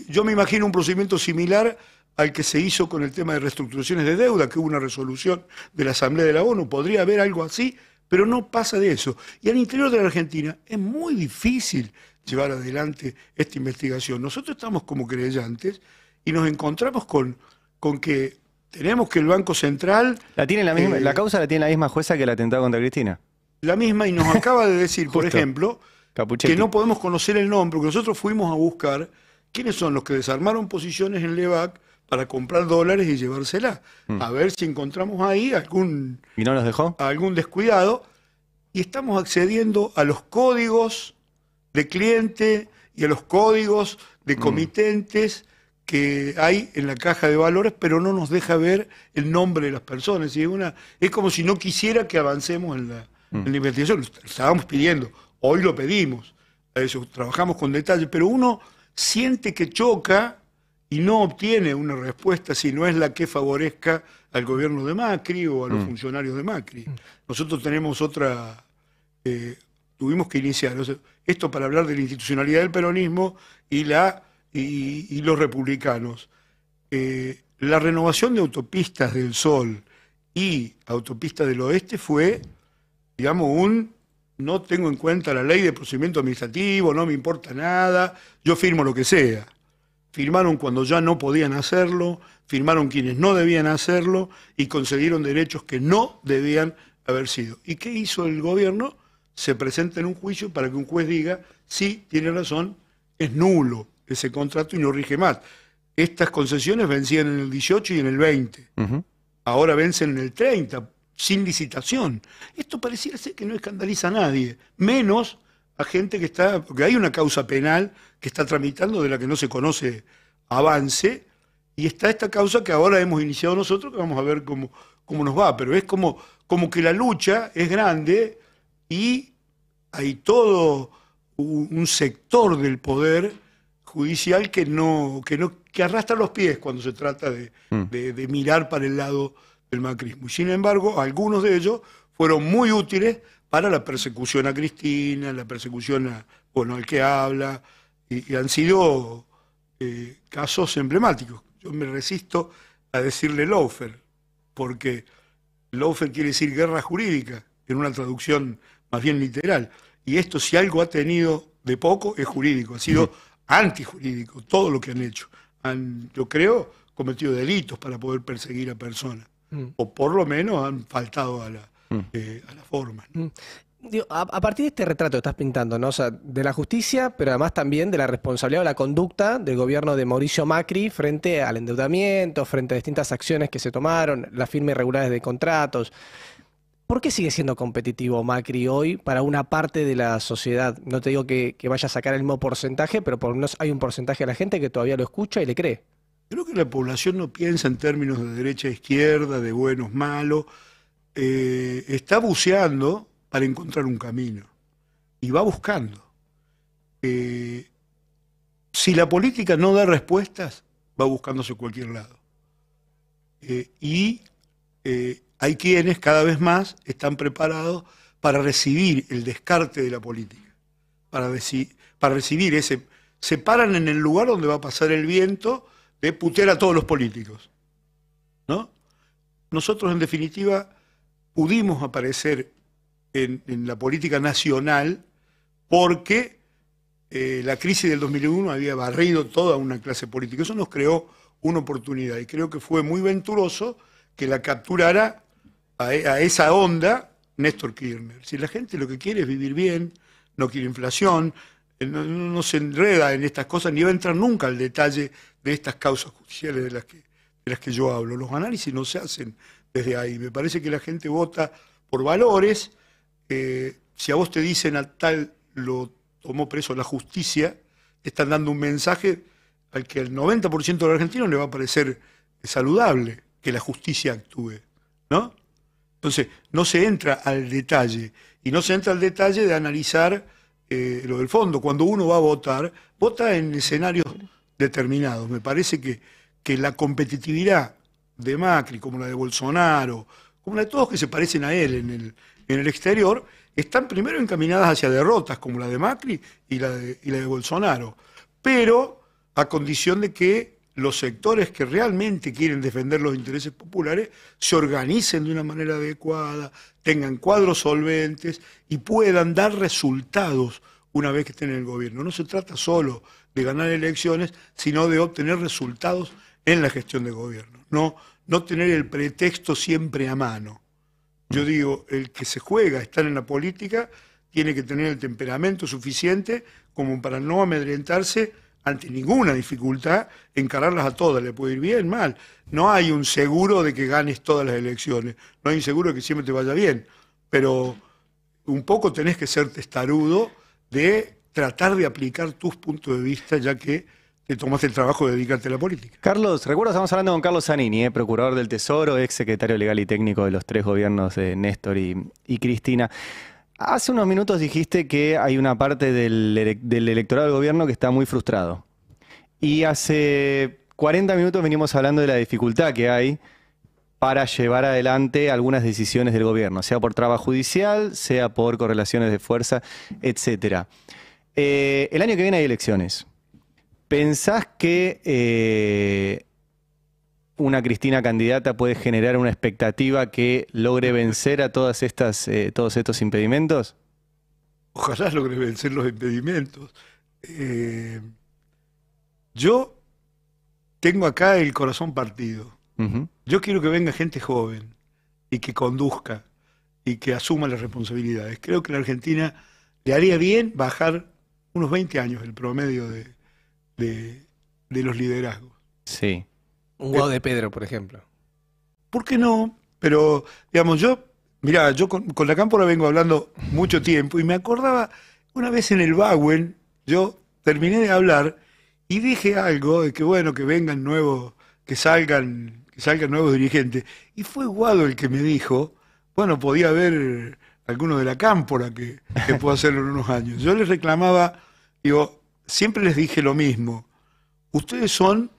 Speaker 2: yo me imagino un procedimiento similar al que se hizo con el tema de reestructuraciones de deuda, que hubo una resolución de la Asamblea de la ONU, podría haber algo así, pero no pasa de eso. Y al interior de la Argentina es muy difícil llevar adelante esta investigación. Nosotros estamos como creyentes y nos encontramos con, con que tenemos que el Banco Central... La, tiene la, misma, eh, la
Speaker 1: causa la tiene la misma jueza que el atentado contra Cristina.
Speaker 2: La misma y nos acaba de decir, por ejemplo, que no podemos conocer el nombre, que nosotros fuimos a buscar quiénes son los que desarmaron posiciones en LEVAC para comprar dólares y llevársela. Hmm. A ver si encontramos ahí algún. ¿Y no nos dejó? Algún descuidado. Y estamos accediendo a los códigos de cliente y a los códigos de hmm. comitentes que hay en la caja de valores, pero no nos deja ver el nombre de las personas. Y es, una, es como si no quisiera que avancemos en la, hmm. investigación. estábamos pidiendo, hoy lo pedimos. trabajamos con detalle, pero uno siente que choca y no obtiene una respuesta si no es la que favorezca al gobierno de Macri o a los mm. funcionarios de Macri. Nosotros tenemos otra, eh, tuvimos que iniciar esto para hablar de la institucionalidad del peronismo y, los republicanos. Eh, la renovación de autopistas del Sol y autopistas del Oeste fue, digamos, un no tengo en cuenta la ley de procedimiento administrativo, no me importa nada, yo firmo lo que sea firmaron cuando ya no podían hacerlo, firmaron quienes no debían hacerlo y concedieron derechos que no debían haber sido. ¿Y qué hizo el gobierno? Se presenta en un juicio para que un juez diga, sí, tiene razón, es nulo ese contrato y no rige más. Estas concesiones vencían en el 18 y en el 20. Ahora vencen en el 30, sin licitación. Esto pareciera ser que no escandaliza a nadie, menos a gente que está, porque hay una causa penal que está tramitando de la que no se conoce avance, y está esta causa que ahora hemos iniciado nosotros, que vamos a ver cómo, cómo nos va, pero es como, como que la lucha es grande y hay todo un sector del poder judicial que no, que no, que arrastra los pies cuando se trata de, mm. de, mirar para el lado del macrismo. sin embargo, algunos de ellos fueron muy útiles para la persecución a Cristina, la persecución a, bueno, al que habla, y, han sido eh, casos emblemáticos. Yo me resisto a decirle lofer, porque Laufer quiere decir guerra jurídica, en una traducción más bien literal. Y esto, si algo ha tenido de poco, es jurídico, ha sido antijurídico, todo lo que han hecho. Han, yo creo, cometido delitos para poder perseguir a personas, mm. o por lo menos han faltado a la, Mm. Eh, a la forma mm.
Speaker 3: a, partir de este retrato que estás pintando, ¿no? de la justicia, pero además también de la responsabilidad o la conducta del gobierno de Mauricio Macri frente al endeudamiento, frente a distintas acciones que se tomaron, las firmas irregulares de contratos. ¿Por qué sigue siendo competitivo Macri hoy para una parte de la sociedad? No te digo que, vaya a sacar el mismo porcentaje, pero por lo menos hay un porcentaje de la gente que todavía lo escucha y le cree.
Speaker 2: Creo que la población no piensa en términos de derecha e izquierda, de buenos, malos eh, está buceando para encontrar un camino y va buscando. Eh, si la política no da respuestas, va buscándose cualquier lado. Eh, y hay quienes cada vez más están preparados para recibir el descarte de la política, para, para recibir ese... Se paran en el lugar donde va a pasar el viento de putear a todos los políticos. ¿no? Nosotros, en definitiva, pudimos aparecer en, la política nacional porque eh, la crisis del 2001 había barrido toda una clase política. Eso nos creó una oportunidad y creo que fue muy venturoso que la capturara a, esa onda Néstor Kirchner. Si la gente lo que quiere es vivir bien, no quiere inflación, eh, no, se enreda en estas cosas ni va a entrar nunca al detalle de estas causas judiciales de las que yo hablo. Los análisis no se hacen desde ahí. Me parece que la gente vota por valores. Eh, si a vos te dicen al tal lo tomó preso la justicia, te están dando un mensaje al que el 90% de los argentinos le va a parecer saludable que la justicia actúe, ¿no? Entonces, no se entra al detalle, y no se entra al detalle de analizar eh, lo del fondo. Cuando uno va a votar, vota en escenarios determinados. Me parece que, que la competitividad de Macri, como la de Bolsonaro, como la de todos que se parecen a él en el, exterior, están primero encaminadas hacia derrotas, como la de Macri y la y la de Bolsonaro, pero a condición de que los sectores que realmente quieren defender los intereses populares se organicen de una manera adecuada, tengan cuadros solventes y puedan dar resultados una vez que estén en el gobierno. No se trata solo de ganar elecciones, sino de obtener resultados en la gestión de gobierno no, tener el pretexto siempre a mano. Yo digo, el que se juega estar en la política tiene que tener el temperamento suficiente como para no amedrentarse ante ninguna dificultad, encararlas a todas, le puede ir bien, mal. No hay un seguro de que ganes todas las elecciones, no hay un seguro de que siempre te vaya bien, pero un poco tenés que ser testarudo de tratar de aplicar tus puntos de vista, ya que te tomas el trabajo de dedicarte a la política.
Speaker 1: Carlos, recuerdo, estamos hablando con Carlos Zanini, eh, procurador del Tesoro, ex secretario legal y técnico de los tres gobiernos de Néstor y, Cristina. Hace unos minutos dijiste que hay una parte del, electorado del gobierno que está muy frustrado. Y hace 40 minutos venimos hablando de la dificultad que hay para llevar adelante algunas decisiones del gobierno, sea por trabajo judicial, sea por correlaciones de fuerza, etc. Eh, el año que viene hay elecciones. ¿Pensás que eh, una Cristina candidata puede generar una expectativa que logre vencer a todas estas, eh, todos estos impedimentos?
Speaker 2: Ojalá logre vencer los impedimentos. Eh, yo tengo acá el corazón partido. Yo quiero que venga gente joven y que conduzca y que asuma las responsabilidades. Creo que la Argentina le haría bien bajar unos 20 años el promedio de, de, los liderazgos.
Speaker 3: Sí. Un eh, de Pedro, por ejemplo.
Speaker 2: ¿Por qué no? Pero, digamos, yo, mira yo con, la cámpora vengo hablando mucho tiempo y me acordaba una vez en el Bawen, yo terminé de hablar y dije algo de que bueno, que vengan nuevos, que salgan, que salgan nuevos dirigentes. Y fue Guado el que me dijo, bueno, podía haber alguno de la cámpora que, que pueda hacerlo en unos años. Yo le reclamaba, digo, siempre les dije lo mismo. Ustedes son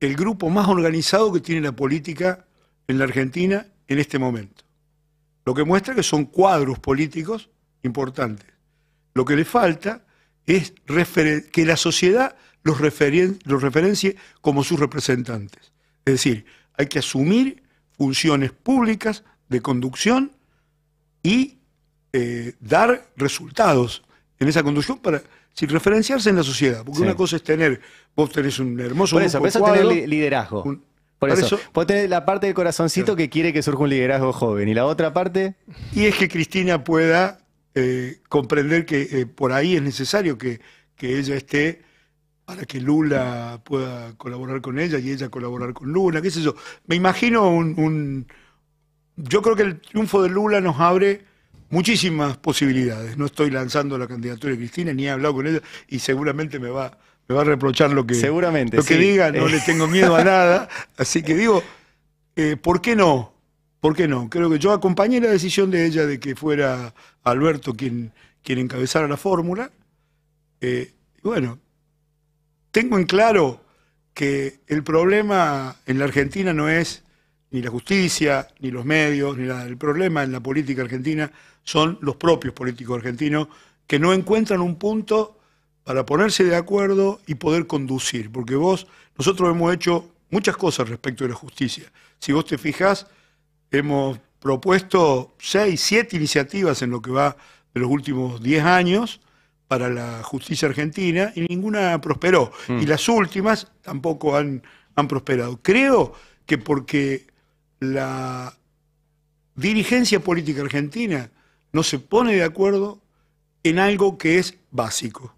Speaker 2: el grupo más organizado que tiene la política en la Argentina en este momento. Lo que muestra que son cuadros políticos importantes. Lo que le falta es que la sociedad los, los referencie como sus representantes. Es decir, hay que asumir funciones públicas de conducción y eh, dar resultados en esa conducción para sin referenciarse en la sociedad. Porque una cosa es tener, vos tenés un hermoso Por por eso tener liderazgo. por, Vos tenés la parte del corazoncito que quiere que surja un liderazgo joven. Y la otra parte. Y es que Cristina pueda eh, comprender que eh, por ahí es necesario que, que ella esté para que Lula pueda colaborar con ella y ella colaborar con Lula, qué sé yo. Me imagino un... yo creo que el triunfo de Lula nos abre muchísimas posibilidades. No estoy lanzando la candidatura de Cristina, ni he hablado con ella y seguramente me va, me va a reprochar lo que, seguramente, diga, no le tengo miedo a nada. Así que digo, eh, ¿por qué no? ¿Por qué no? Creo que yo acompañé la decisión de ella de que fuera Alberto quien, quien encabezara la fórmula. Eh, bueno, tengo en claro que el problema en la Argentina no es ni la justicia, ni los medios, ni el problema en la política argentina son los propios políticos argentinos que no encuentran un punto para ponerse de acuerdo y poder conducir, porque vos, nosotros hemos hecho muchas cosas respecto de la justicia. Si vos te fijás, hemos propuesto seis, siete iniciativas en lo que va de los últimos diez años para la justicia argentina y ninguna prosperó. Mm. Y las últimas tampoco han prosperado. Creo que porque la dirigencia política argentina no se pone de acuerdo en algo que es básico.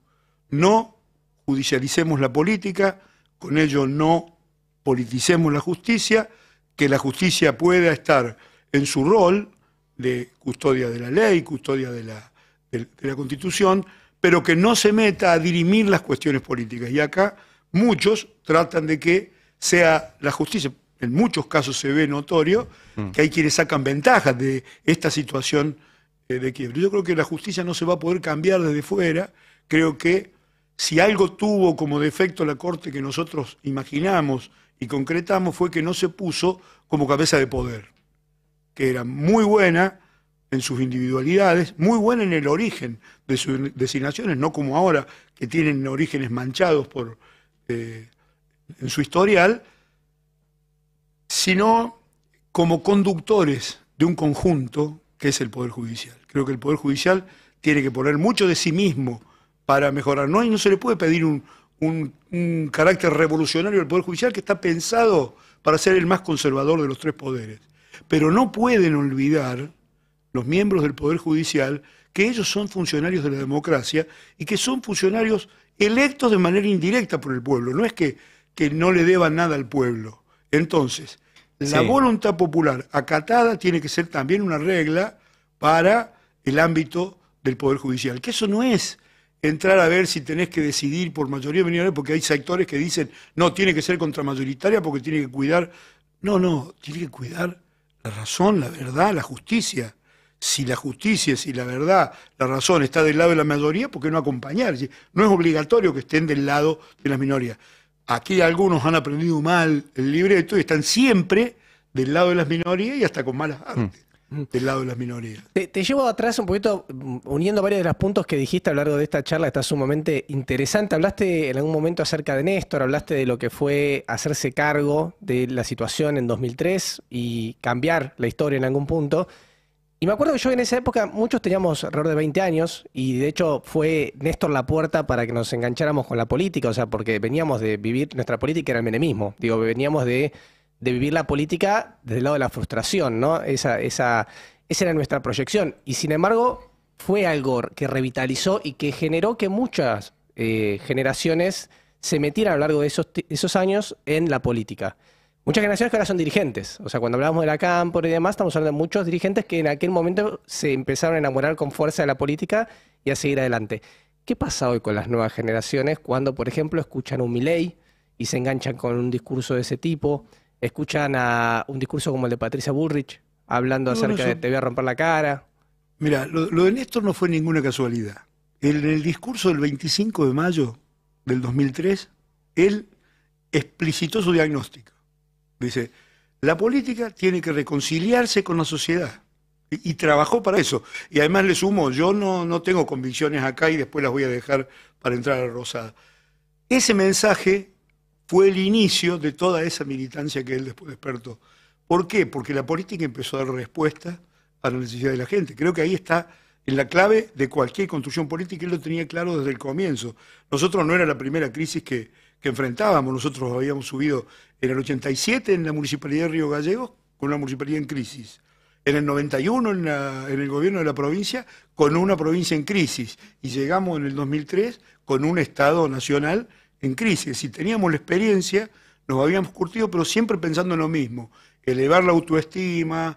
Speaker 2: No judicialicemos la política, con ello no politicemos la justicia, que la justicia pueda estar en su rol de custodia de la ley, custodia de la, la Constitución, pero que no se meta a dirimir las cuestiones políticas. Y acá muchos tratan de que sea la justicia, en muchos casos se ve notorio, mm. que hay quienes sacan ventajas de esta situación eh, de quiebre. Yo creo que la justicia no se va a poder cambiar desde fuera. Creo que si algo tuvo como defecto la Corte que nosotros imaginamos y concretamos fue que no se puso como cabeza de poder, que era muy buena en sus individualidades, muy buena en el origen de sus designaciones, no como ahora que tienen orígenes manchados por, eh, en su historial, sino como conductores de un conjunto que es el Poder Judicial. Creo que el Poder Judicial tiene que poner mucho de sí mismo para mejorar. No, y no se le puede pedir un, carácter revolucionario al Poder Judicial que está pensado para ser el más conservador de los tres poderes. Pero no pueden olvidar los miembros del Poder Judicial que ellos son funcionarios de la democracia y que son funcionarios electos de manera indirecta por el pueblo. No es que, que no le deban nada al pueblo entonces, la voluntad popular acatada tiene que ser también una regla para el ámbito del Poder Judicial, que eso no es entrar a ver si tenés que decidir por mayoría o minoría, porque hay sectores que dicen, no, tiene que ser contramayoritaria porque tiene que cuidar. No, no, tiene que cuidar la razón, la verdad, la justicia. Si la justicia, si la verdad, la razón está del lado de la mayoría, ¿por qué no acompañar? No es obligatorio que estén del lado de las minorías. Aquí algunos han aprendido mal el libreto y están siempre del lado de las minorías y hasta con malas mm. artes. del lado de las minorías.
Speaker 3: Te, te, llevo atrás un poquito, mm, uniendo varios de los puntos que dijiste a lo largo de esta charla, está sumamente interesante. Hablaste en algún momento acerca de Néstor, hablaste de lo que fue hacerse cargo de la situación en 2003 y cambiar la historia en algún punto. Y me acuerdo que yo en esa época, muchos teníamos alrededor de 20 años, y de hecho fue Néstor la puerta para que nos engancháramos con la política, o sea, porque veníamos de vivir, nuestra política era el menemismo, digo, veníamos de, vivir la política desde el lado de la frustración, ¿no? Esa, esa, esa era nuestra proyección, y sin embargo fue algo que revitalizó y que generó que muchas eh, generaciones se metieran a lo largo de esos, esos años en la política. Muchas generaciones que ahora son dirigentes. O sea, cuando hablamos de la Cámpora y demás, estamos hablando de muchos dirigentes que en aquel momento se empezaron a enamorar con fuerza de la política y a seguir adelante. ¿Qué pasa hoy con las nuevas generaciones cuando, por ejemplo, escuchan un Milei y se enganchan con un discurso de ese tipo? Escuchan a un discurso como el de Patricia Burrich, hablando acerca de te voy a romper la cara.
Speaker 2: Mira, lo, de
Speaker 3: Néstor no fue ninguna casualidad. En
Speaker 2: el discurso del 25 de mayo del 2003, él explicitó su diagnóstico Dice, la política tiene que reconciliarse con la sociedad. Y, trabajó para eso. Y además le sumo, yo no, no tengo convicciones acá y después las voy a dejar para entrar a Rosada. Ese mensaje fue el inicio de toda esa militancia que él después despertó. ¿Por qué? Porque la política empezó a dar respuesta a la necesidad de la gente. Creo que ahí está en la clave de cualquier construcción política, él lo tenía claro desde el comienzo. Nosotros no era la primera crisis que, que enfrentábamos, nosotros habíamos subido en el 87 en la Municipalidad de Río Gallegos, con una municipalidad en crisis. En el 91 en, el gobierno de la provincia, con una provincia en crisis. Y llegamos en el 2003 con un Estado nacional en crisis. Si teníamos la experiencia, nos habíamos curtido, pero siempre pensando en lo mismo. Elevar la autoestima,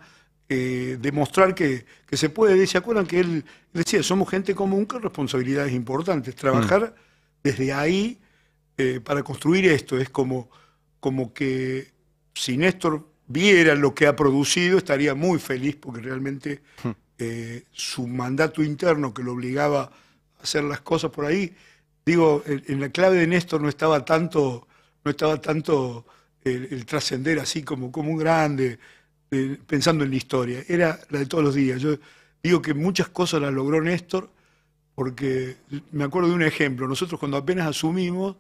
Speaker 2: eh, demostrar que, se puede. ¿Se acuerdan que él decía, somos gente común con responsabilidades importantes? Trabajar mm. desde ahí eh, para construir esto es como como que si Néstor viera lo que ha producido, estaría muy feliz porque realmente hmm. eh, su mandato interno que lo obligaba a hacer las cosas por ahí, digo, en, la clave de Néstor no estaba tanto, no estaba tanto el, trascender así como, como un grande, eh, pensando en la historia, era la de todos los días. Yo digo que muchas cosas las logró Néstor porque me acuerdo de un ejemplo, nosotros cuando apenas asumimos,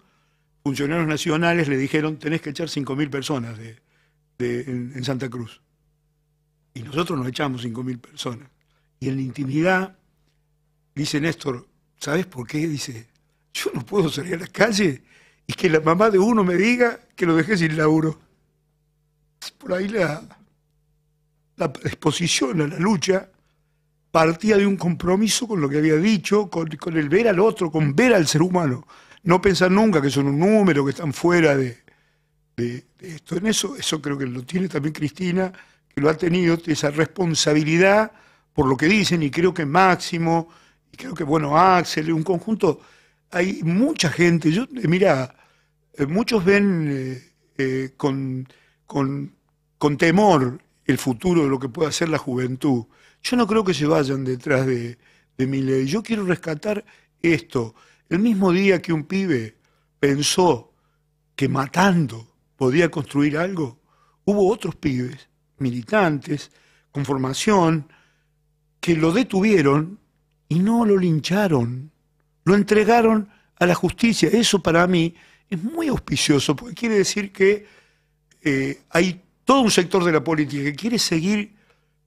Speaker 2: funcionarios nacionales le dijeron, tenés que echar 5.000 personas de, en, Santa Cruz. Y nosotros nos echamos 5.000 personas. Y en la intimidad, dice Néstor, ¿sabes por qué? Dice, yo no puedo salir a la calle y que la mamá de uno me diga que lo dejé sin laburo. Por ahí la, la exposición a la lucha partía de un compromiso con lo que había dicho, con, con el ver al otro, con ver al ser humano. No pensar nunca que son un número, que están fuera de, esto. En eso, eso creo que lo tiene también Cristina, que lo ha tenido, esa responsabilidad por lo que dicen, y creo que Máximo, y creo que, bueno, Axel, un conjunto, hay mucha gente, yo, eh, mira, eh, muchos ven eh, con, con, temor el futuro de lo que puede hacer la juventud. Yo no creo que se vayan detrás de, de mi ley. Yo quiero rescatar esto. El mismo día que un pibe pensó que matando podía construir algo, hubo otros pibes, militantes, con formación, que lo detuvieron y no lo lincharon, lo entregaron a la justicia. Eso para mí es muy auspicioso, porque quiere decir que eh, hay todo un sector de la política que quiere seguir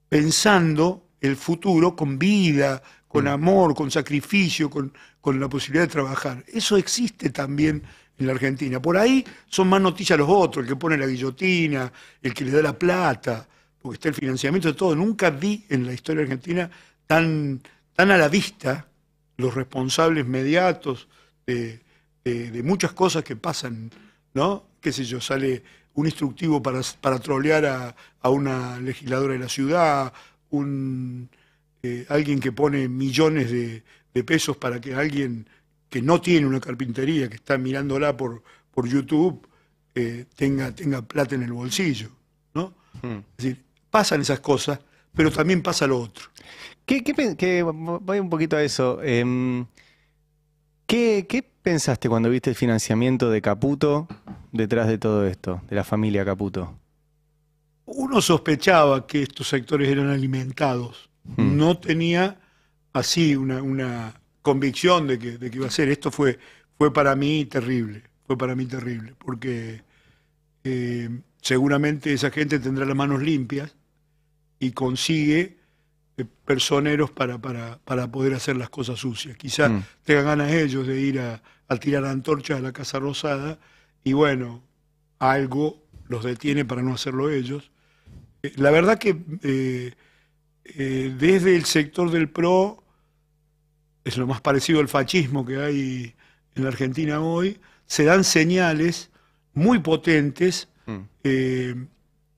Speaker 2: pensando el futuro con vida, con mm. amor, con sacrificio, con, con la posibilidad de trabajar. Eso existe también en la Argentina. Por ahí son más noticias los otros, el que pone la guillotina, el que le da la plata, porque está el financiamiento de todo. Nunca vi en la historia argentina tan, tan a la vista los responsables mediatos de, muchas cosas que pasan, ¿no? Qué sé yo, sale un instructivo para, trolear a, una legisladora de la ciudad, un, eh, alguien que pone millones de, pesos para que alguien que no tiene una carpintería, que está mirándola por, por YouTube, eh, tenga, tenga plata en el bolsillo. ¿no? Hmm. Es decir, pasan esas cosas, pero también pasa lo otro. ¿Qué, voy un poquito a eso. Em,
Speaker 1: ¿qué, pensaste cuando viste el financiamiento de Caputo detrás de todo esto, de la familia Caputo?
Speaker 2: Uno sospechaba que estos sectores eran alimentados. Hmm. No tenía así una, convicción de que, de que, iba a ser. Esto fue, fue para mí terrible, fue para mí terrible, porque eh, seguramente esa gente tendrá las manos limpias y consigue eh, personeros para, para, poder hacer las cosas sucias. Quizás mm. tengan ganas ellos de ir a, tirar antorchas a la Casa Rosada y bueno, algo los detiene para no hacerlo ellos. Eh, la verdad que desde el sector del PRO es lo más parecido al fascismo que hay en la Argentina hoy, se dan señales muy potentes mm. eh,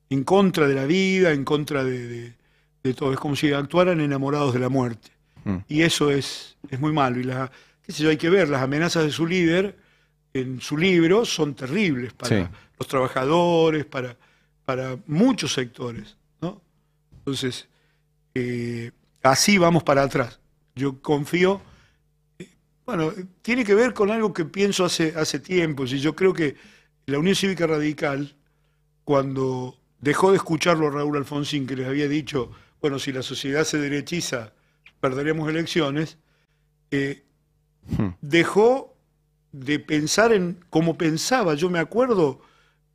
Speaker 2: en contra de la vida, en contra de, todo. Es como si actuaran enamorados de la muerte. Mm. Y eso es, es muy malo. Y la, hay que ver, las amenazas de su líder en su libro son terribles para los trabajadores, para, para muchos sectores. Entonces, eh, así vamos para atrás. Yo confío, bueno, tiene que ver con algo que pienso hace, hace tiempo, y yo creo que la Unión Cívica Radical, cuando dejó de escucharlo a Raúl Alfonsín, que les había dicho, bueno, si la sociedad se derechiza, perderemos elecciones, eh, hmm. dejó de pensar en cómo pensaba. Yo me acuerdo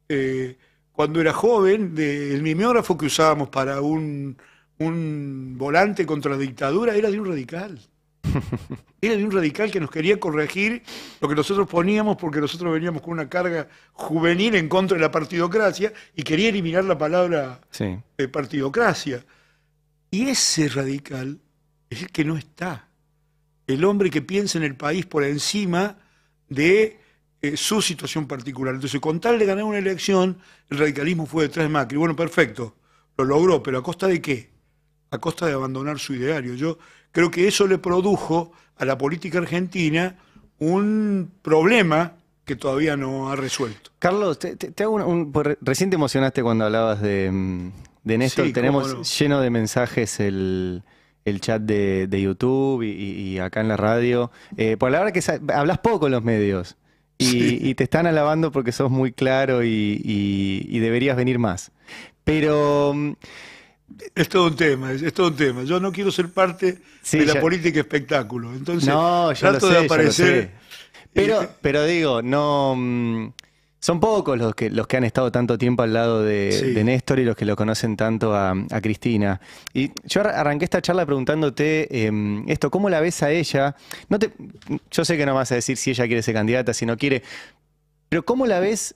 Speaker 2: eh, cuando era joven del mimeógrafo que usábamos para un un volante contra la dictadura era de un radical. Era de un radical que nos quería corregir lo que nosotros poníamos porque nosotros veníamos con una carga juvenil en contra de la partidocracia y quería eliminar la palabra eh, partidocracia. Y ese radical es el que no está. El hombre que piensa en el país por encima de eh, su situación particular. Entonces, con tal de ganar una elección, el radicalismo fue detrás de Macri. Bueno, perfecto, lo logró, pero ¿a costa de qué? a costa de abandonar su ideario. Yo creo que eso le produjo a la política argentina un problema que todavía no ha resuelto. Carlos, te,
Speaker 1: recién te emocionaste cuando hablabas de, mm, de Néstor. Tenemos lleno de mensajes el, chat de, YouTube y, acá en la radio. Eh, por la verdad que hablas poco en los medios y, te están alabando porque sos muy claro y, y deberías venir más.
Speaker 2: Pero... Mm, es todo un tema, es, todo un tema. Yo no quiero ser parte de la política espectáculo. Entonces, no, yo trato de aparecer.
Speaker 1: Pero, pero digo, no. Mm, son pocos los que, los que han estado tanto tiempo al lado de, Néstor y los que lo conocen tanto a, Cristina. Y yo arranqué esta charla preguntándote em, esto, ¿cómo la ves a ella? No te, yo sé que no vas a decir si ella quiere ser candidata, si no quiere, pero ¿cómo la ves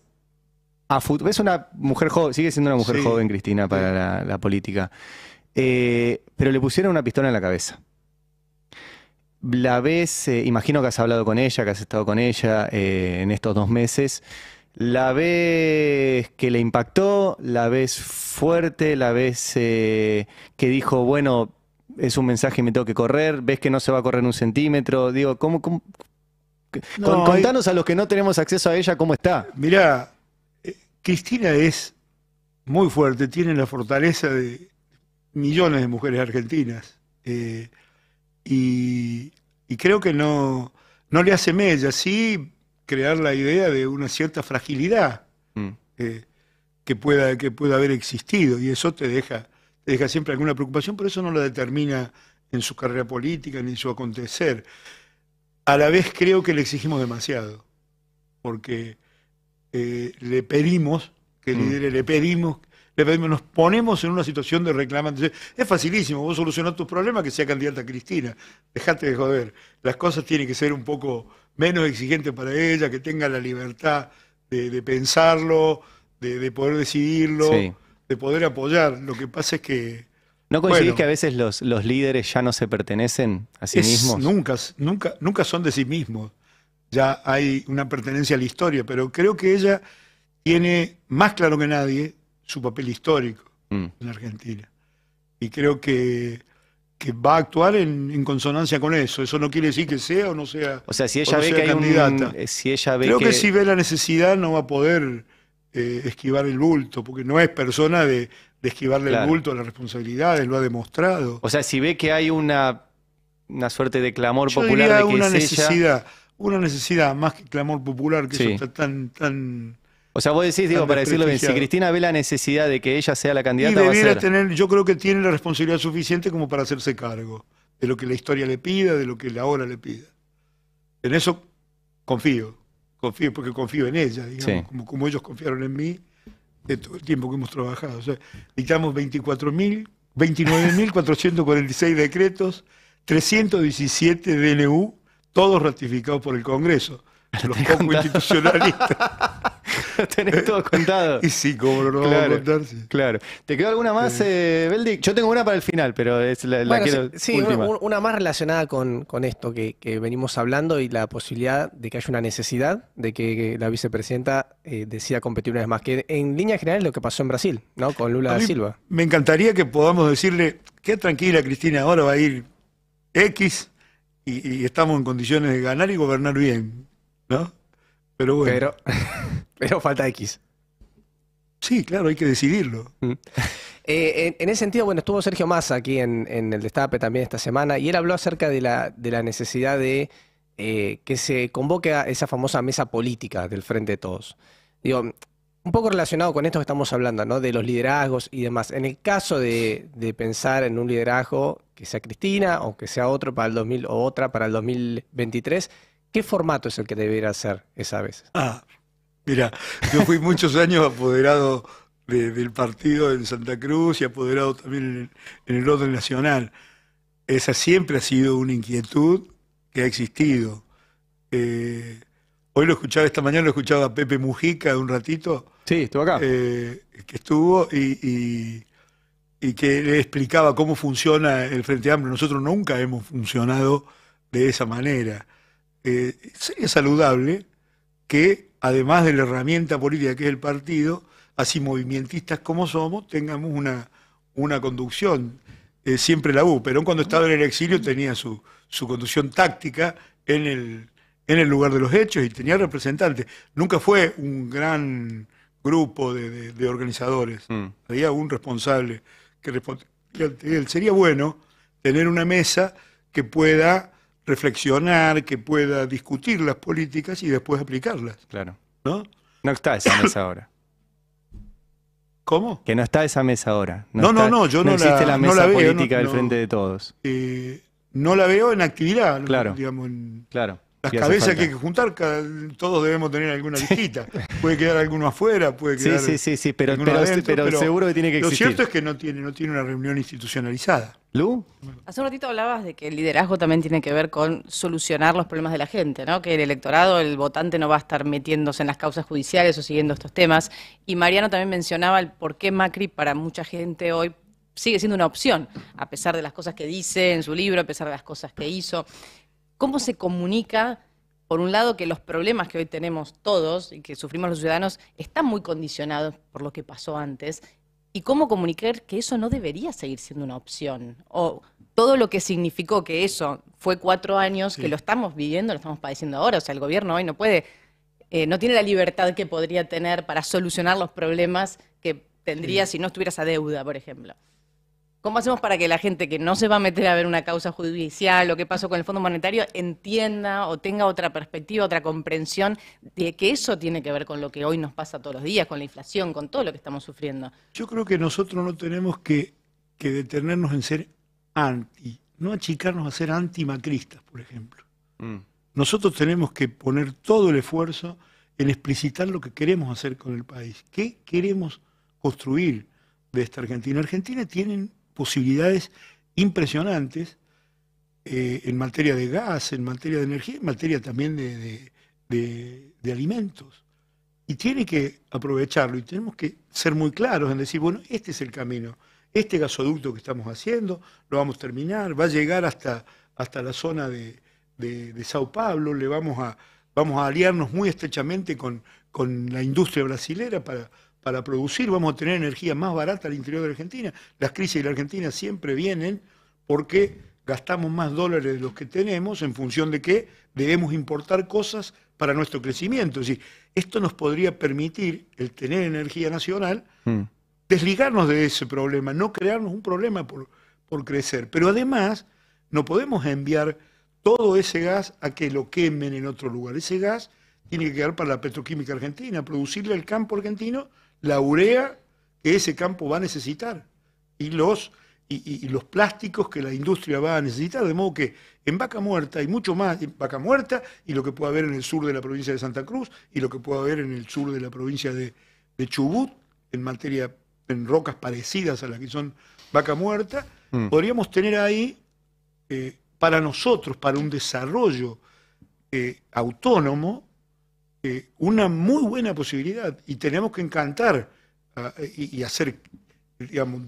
Speaker 1: a futuro. Es una mujer joven, sigue siendo una mujer joven, Cristina, para la, política. Eh, pero le pusieron una pistola en la cabeza. La ves, eh, imagino que has hablado con ella, que has estado con ella eh, en estos dos meses. La ves que le impactó, la ves fuerte, la ves que dijo, bueno, es un mensaje y me tengo que correr, ves que no se va a correr un centímetro. Digo, ¿cómo, Contanos a los que no tenemos acceso a ella cómo está.
Speaker 2: Mirá, Cristina es muy fuerte, tiene la fortaleza de millones de mujeres argentinas. Eh, y, creo que no, no le hace mella, sí crear la idea de una cierta fragilidad mm. eh, que, pueda, que pueda haber existido. Y eso te deja, te deja siempre alguna preocupación, pero eso no la determina en su carrera política ni en su acontecer. A la vez creo que le exigimos demasiado, porque eh, le pedimos que el lidere, mm. le pedimos, le pedimos, nos ponemos en una situación de reclamante. Es facilísimo, vos solucionás tus problemas que sea candidata Cristina, dejate de joder. Las cosas tienen que ser un poco menos exigentes para ella, que tenga la libertad de, pensarlo, de, poder decidirlo, de poder apoyar. Lo que pasa es que... ¿No coincidís que
Speaker 1: a veces los, los líderes ya no se pertenecen a sí mismos?
Speaker 2: Nunca, nunca, nunca son de sí mismos ya hay una pertenencia a la historia, pero creo que ella tiene más claro que nadie su papel histórico mm. en Argentina. Y creo que, va a actuar en, consonancia con eso. Eso no quiere decir que sea o no sea. O sea, si ella ve eh, si ella ve creo que... si ve la necesidad no va a poder eh, esquivar el bulto, porque no es persona de, esquivarle el bulto a las responsabilidades, lo ha demostrado.
Speaker 1: O sea, si ve que hay una, suerte de clamor popular de que una necesidad
Speaker 2: una necesidad más que clamor popular, que eso está tan, tan.
Speaker 1: O sea, vos decís, digo, para decirlo bien, si Cristina ve la necesidad de que ella sea la candidata.
Speaker 2: tener, yo creo que tiene la responsabilidad suficiente como para hacerse cargo de lo que la historia le pida, de lo que la hora le pida. En eso confío, confío porque confío en ella, digamos, como, como ellos confiaron en mí de todo el tiempo que hemos trabajado. O sea, dictamos 24.000, 29.446 decretos, 317 DNU todos ratificados por el Congreso. Los poco institucionalistas. tenés todo contado. Y sí, como
Speaker 3: claro, a contar, Claro. ¿Te quedó alguna más, eh, Beldic? Yo tengo una para el final, pero es la, quiero. Sí, última. Una, una, más relacionada con, esto que, venimos hablando y la posibilidad de que haya una necesidad de que la vicepresidenta eh, decida competir una vez más, que en línea general es lo que pasó en Brasil, ¿no? Con Lula da Silva.
Speaker 2: Me encantaría que podamos decirle, qué tranquila Cristina, ahora va a ir X y, estamos en condiciones de ganar y
Speaker 3: gobernar bien, ¿no? Pero bueno. Pero, falta X. Sí, claro, hay que decidirlo. Mm. Eh, en, ese sentido, bueno, estuvo Sergio Massa aquí en, el Destape también esta semana y él habló acerca de la, necesidad de eh, que se convoque a esa famosa mesa política del Frente de Todos. Digo, un poco relacionado con esto que estamos hablando, ¿no? De los liderazgos y demás. En el caso de, pensar en un liderazgo que sea Cristina o que sea otro para el 2000 o otra para el 2023, ¿qué formato es el que debería ser esa vez? Ah,
Speaker 2: mira, yo fui muchos años apoderado del partido en Santa Cruz y apoderado también en, el orden nacional. Esa siempre ha sido una inquietud que ha existido. Eh, hoy lo escuchaba, esta mañana lo escuchaba a Pepe Mujica un ratito, Sí, estuvo acá. Eh, que estuvo y, y, que le explicaba cómo funciona el Frente Amplio. Nosotros nunca hemos funcionado de esa manera. Eh, sería saludable que, además de la herramienta política que es el partido, así movimentistas como somos, tengamos una, una conducción. Eh, siempre la U. Perón cuando estaba en el exilio tenía su, su conducción táctica en el, en el lugar de los hechos y tenía representantes. Nunca fue un gran grupo de, organizadores. Mm. Había un responsable que Sería bueno tener una mesa que pueda reflexionar, que pueda discutir las políticas y después aplicarlas.
Speaker 1: Claro. ¿No? No está esa mesa ahora. ¿Cómo? Que no está esa mesa ahora. No, no, no, yo no, la, política del frente de todos.
Speaker 2: Eh, no la veo en actividad, claro, digamos. claro. Las cabezas que hay que juntar, todos debemos tener alguna visita. puede quedar alguno afuera, puede quedar. Sí, sí, sí, sí pero, pero, seguro que tiene que existir. Lo cierto es que no tiene, no tiene una reunión institucionalizada. ¿Lu?
Speaker 4: Hace un ratito hablabas de que el liderazgo también tiene que ver con solucionar los problemas de la gente, ¿no? Que el electorado, el votante no va a estar metiéndose en las causas judiciales o siguiendo estos temas. Y Mariano también mencionaba el por qué Macri para mucha gente hoy sigue siendo una opción, a pesar de las cosas que dice en su libro, a pesar de las cosas que hizo cómo se comunica, por un lado, que los problemas que hoy tenemos todos y que sufrimos los ciudadanos están muy condicionados por lo que pasó antes, y cómo comunicar que eso no debería seguir siendo una opción, o todo lo que significó que eso fue cuatro años, que lo estamos viviendo, lo estamos padeciendo ahora, o sea, el gobierno hoy no puede... Eh, no tiene la libertad que podría tener para solucionar los problemas que tendría si no estuviera esa deuda, por ejemplo. ¿Cómo hacemos para que la gente que no se va a meter a ver una causa judicial o qué pasó con el Fondo Monetario entienda o tenga otra perspectiva, otra comprensión de que eso tiene que ver con lo que hoy nos pasa todos los días, con la inflación, con todo lo que estamos sufriendo?
Speaker 2: Yo creo que nosotros no tenemos que, detenernos en ser anti, no achicarnos a ser antimacristas,
Speaker 4: por ejemplo. Mm.
Speaker 2: Nosotros tenemos que poner todo el esfuerzo en explicitar lo que queremos hacer con el país, qué queremos construir de esta Argentina. Argentina tiene posibilidades impresionantes eh, en materia de gas, en materia de energía, en materia también de, alimentos. Y tiene que aprovecharlo y tenemos que ser muy claros en decir, bueno, este es el camino, este gasoducto que estamos haciendo, lo vamos a terminar, va a llegar hasta, hasta la zona de, Sao Paulo, le vamos a, vamos a aliarnos muy estrechamente con, con la industria brasilera para, para producir, vamos a tener energía más barata al interior de Argentina. Las crisis de la Argentina siempre vienen porque gastamos más dólares de los que tenemos en función de que debemos importar cosas para nuestro crecimiento. Es decir, esto nos podría permitir el tener energía nacional, mm. desligarnos de ese problema, no crearnos un problema por, por crecer. Pero además, no podemos enviar todo ese gas a que lo quemen en otro lugar. Ese gas tiene que quedar para la petroquímica argentina, producirle al campo argentino la urea que ese campo va a necesitar y los, y, los plásticos que la industria va a necesitar. De modo que en Vaca Muerta hay mucho más en Vaca Muerta y lo que puede haber en el sur de la provincia de Santa Cruz y lo que puede haber en el sur de la provincia de, Chubut en materia en rocas parecidas a las que son Vaca Muerta, mm. podríamos tener ahí eh, para nosotros, para un desarrollo eh, autónomo, eh, una muy buena posibilidad y tenemos que encantar ah, y, hacer, digamos,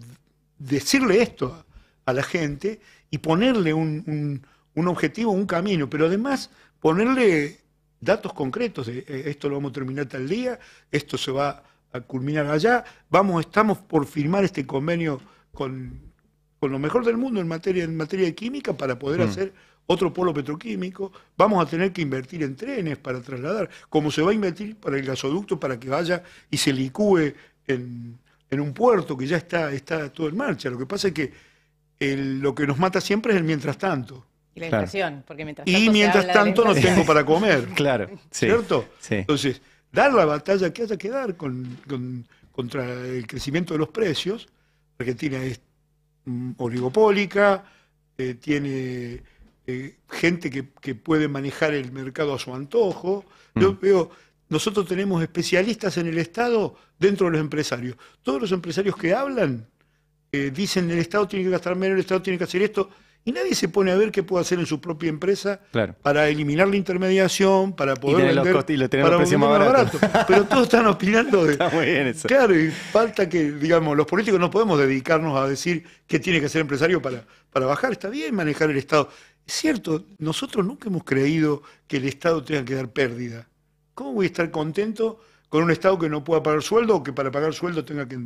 Speaker 2: decirle esto a, la gente y ponerle un, objetivo, un camino, pero además ponerle datos concretos de eh, esto lo vamos a terminar tal día, esto se va a culminar allá, vamos, estamos por firmar este convenio con, lo mejor del mundo en materia, en materia de química para poder mm. hacer otro polo petroquímico, vamos a tener que invertir en trenes para trasladar, como se va a invertir para el gasoducto para que vaya y se licúe en, un puerto que ya está, está todo en marcha. Lo que pasa es que lo que nos mata siempre es el mientras tanto.
Speaker 4: Y la porque mientras tanto. Y mientras tanto no tengo para
Speaker 2: comer. claro, ¿cierto? Entonces, dar la batalla que haya que dar contra el crecimiento de los precios. Argentina es mm, oligopólica, eh, tiene eh, gente que, puede manejar el mercado a su antojo. Yo mm. veo, nosotros tenemos especialistas en el Estado dentro de los empresarios. Todos los empresarios que hablan eh, dicen el Estado tiene que gastar menos, el Estado tiene que hacer esto. Y nadie se pone a ver qué puede hacer en su propia empresa para eliminar la intermediación, para poder vender, más barato. Pero todos están opinando de... Está muy bien eso. Claro, y falta que, digamos, los políticos no podemos dedicarnos a decir qué tiene que hacer el empresario para bajar. Está bien manejar el Estado. Es cierto, nosotros nunca hemos creído que el Estado tenga que dar pérdida. ¿Cómo voy a estar contento con un Estado que no pueda pagar sueldo o que para pagar sueldo tenga que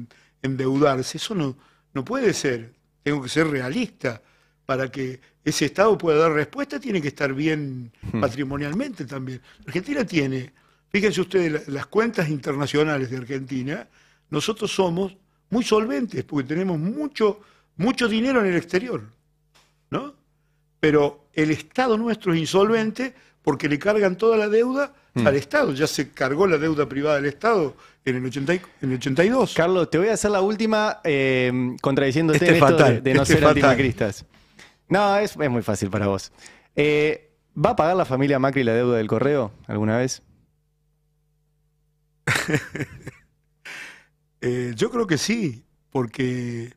Speaker 2: endeudarse? Eso no, no puede ser. Tengo que ser realista para que ese Estado pueda dar respuesta, tiene que estar bien hmm. patrimonialmente también. Argentina tiene, fíjense ustedes, las cuentas internacionales de Argentina, nosotros somos muy solventes porque tenemos mucho, mucho dinero en el exterior, ¿no? pero el Estado nuestro es insolvente porque le cargan toda la deuda mm. al Estado. Ya se cargó la deuda privada del Estado en el, 82. Carlos, te voy a hacer la última em, contradiciéndote este en esto de, no este ser antimacristas.
Speaker 1: No, es, muy fácil para vos. Eh, ¿Va a pagar la familia Macri la deuda del
Speaker 2: correo alguna vez? Eh, yo creo que sí, porque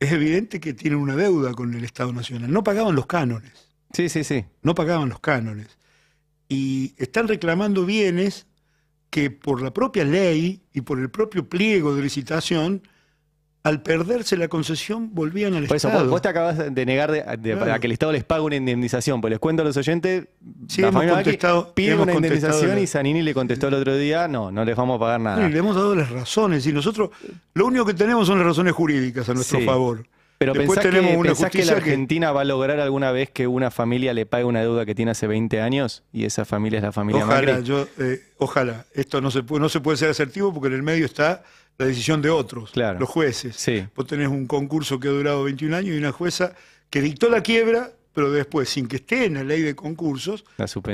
Speaker 2: es evidente que tienen una deuda con el Estado Nacional. No pagaban los cánones. Sí, sí, sí. No pagaban los cánones. Y están reclamando bienes que por la propia ley y por el propio pliego de licitación al perderse la concesión volvían al por eso, Estado. Vos, te acabas
Speaker 1: de negar de, que el Estado les pague una indemnización, pues les cuento a los oyentes, sí, pide una indemnización y Zanini le contestó el otro día, no, no les vamos a pagar nada. le
Speaker 2: hemos dado las razones y nosotros lo único que tenemos son las razones jurídicas a nuestro favor. Pero pensás, que, la Argentina
Speaker 1: va a lograr alguna vez que una familia le pague una deuda que tiene hace 20 años y esa familia
Speaker 2: es la familia ojalá, Yo, eh, ojalá. Esto no se, no se puede ser asertivo porque en el medio está la decisión de otros, los jueces. Vos tenés un concurso que ha durado 21 años y una jueza que dictó la quiebra, pero después, sin que esté en la ley de concursos,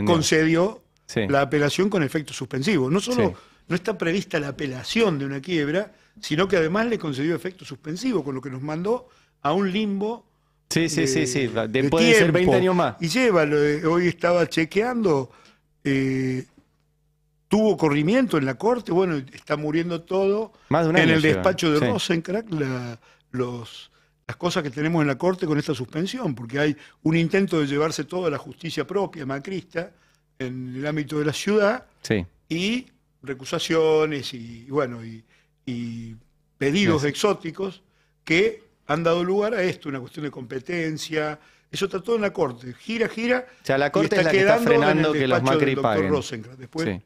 Speaker 2: concedió la apelación con efecto suspensivo. No solo no está prevista la apelación de una quiebra, sino que además le concedió efecto suspensivo, con lo que nos mandó a un limbo. Sí, sí, de, sí, sí. 20 años más. Y lleva, hoy estaba chequeando eh, tuvo corrimiento en la corte, bueno, está muriendo todo. en el despacho de sí. los, las cosas que tenemos en la corte con esta suspensión, porque hay un intento de llevarse toda la justicia propia macrista en el ámbito de la ciudad y recusaciones y, bueno, y, pedidos exóticos que han dado lugar a esto, una cuestión de competencia. Eso está todo en la corte. Gira, gira. la corte y está es la que está frenando que los Macri Después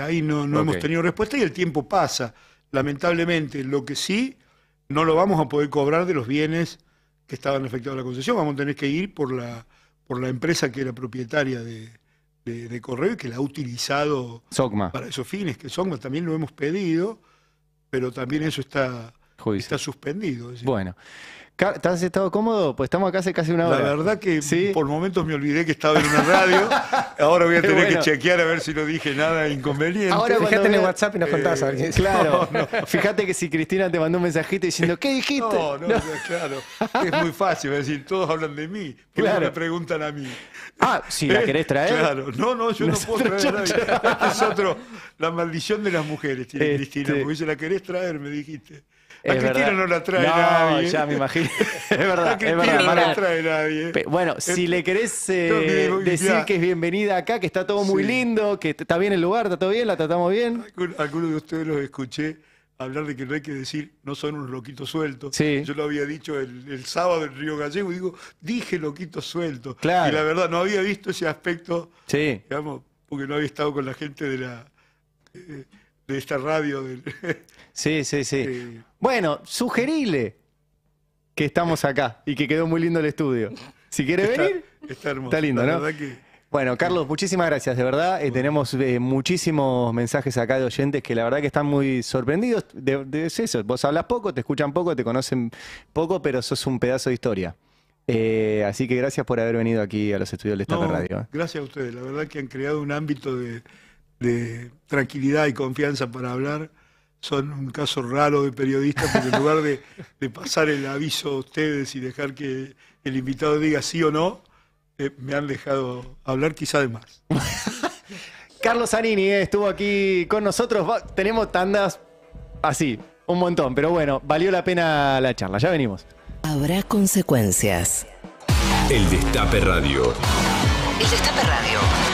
Speaker 2: ahí no, no hemos tenido respuesta y el tiempo pasa. Lamentablemente, lo que sí, no lo vamos a poder cobrar de los bienes que estaban afectados a la concesión. Vamos a tener que ir por la, por la empresa que era propietaria de, Correo y que la ha utilizado para esos fines, que Sogma también lo hemos pedido, pero también eso está, está suspendido. bueno. ¿Te has estado cómodo? Pues estamos acá hace casi una hora. La verdad que por momentos me olvidé que estaba en una radio. Ahora voy a tener que chequear a ver si no dije nada inconveniente. Ahora fíjate en el WhatsApp y nos eh, contás. claro. Fíjate
Speaker 1: que si Cristina te mandó un mensajito diciendo, ¿qué dijiste? No, no,
Speaker 2: claro. Es muy fácil. Es decir, todos hablan de mí. Claro. me preguntan a mí. Ah, si la eh, querés traer. Claro. No, no, yo no puedo traer este es otro. La maldición de las mujeres este. Cristina. Porque dice la querés traer, me dijiste es Cristina no la trae ya me imagino.
Speaker 1: es verdad. es no la trae nadie. bueno, si le querés eh, decir que es bienvenida acá, que está todo muy lindo, que está
Speaker 2: bien el lugar, está todo bien, la tratamos bien. Algunos de ustedes los escuché hablar de que no hay que decir no son unos loquitos sueltos. Yo lo había dicho el, sábado en Río Gallego y digo, dije loquitos sueltos. Y la verdad, no había visto ese aspecto, sí. digamos, porque no había estado con la gente de la... Eh, de esta radio.
Speaker 1: sí, sí, sí. Eh, bueno, sugerile que estamos acá y que quedó muy lindo el estudio. Si quiere ver, venir,
Speaker 2: está, lindo, ¿no?
Speaker 1: Bueno, Carlos, muchísimas gracias, de verdad. Eh, tenemos eh, muchísimos mensajes acá de oyentes que la verdad que están muy sorprendidos. De, eso, vos hablas poco, te escuchan poco, te conocen poco, pero sos un pedazo de historia. Eh, así que gracias por haber venido aquí a los estudios de esta Radio.
Speaker 2: Gracias a ustedes, la verdad que han creado un ámbito de tranquilidad y confianza para hablar son un caso raro de periodistas, porque en lugar de, pasar el aviso a ustedes y dejar que el invitado diga sí o no, eh, me han dejado hablar quizá de más. Carlos Anini eh, estuvo aquí con nosotros. tenemos tandas así,
Speaker 1: un montón, pero bueno, valió la pena la charla. Ya venimos.
Speaker 4: Habrá consecuencias.
Speaker 2: El Destape Radio. El Destape Radio.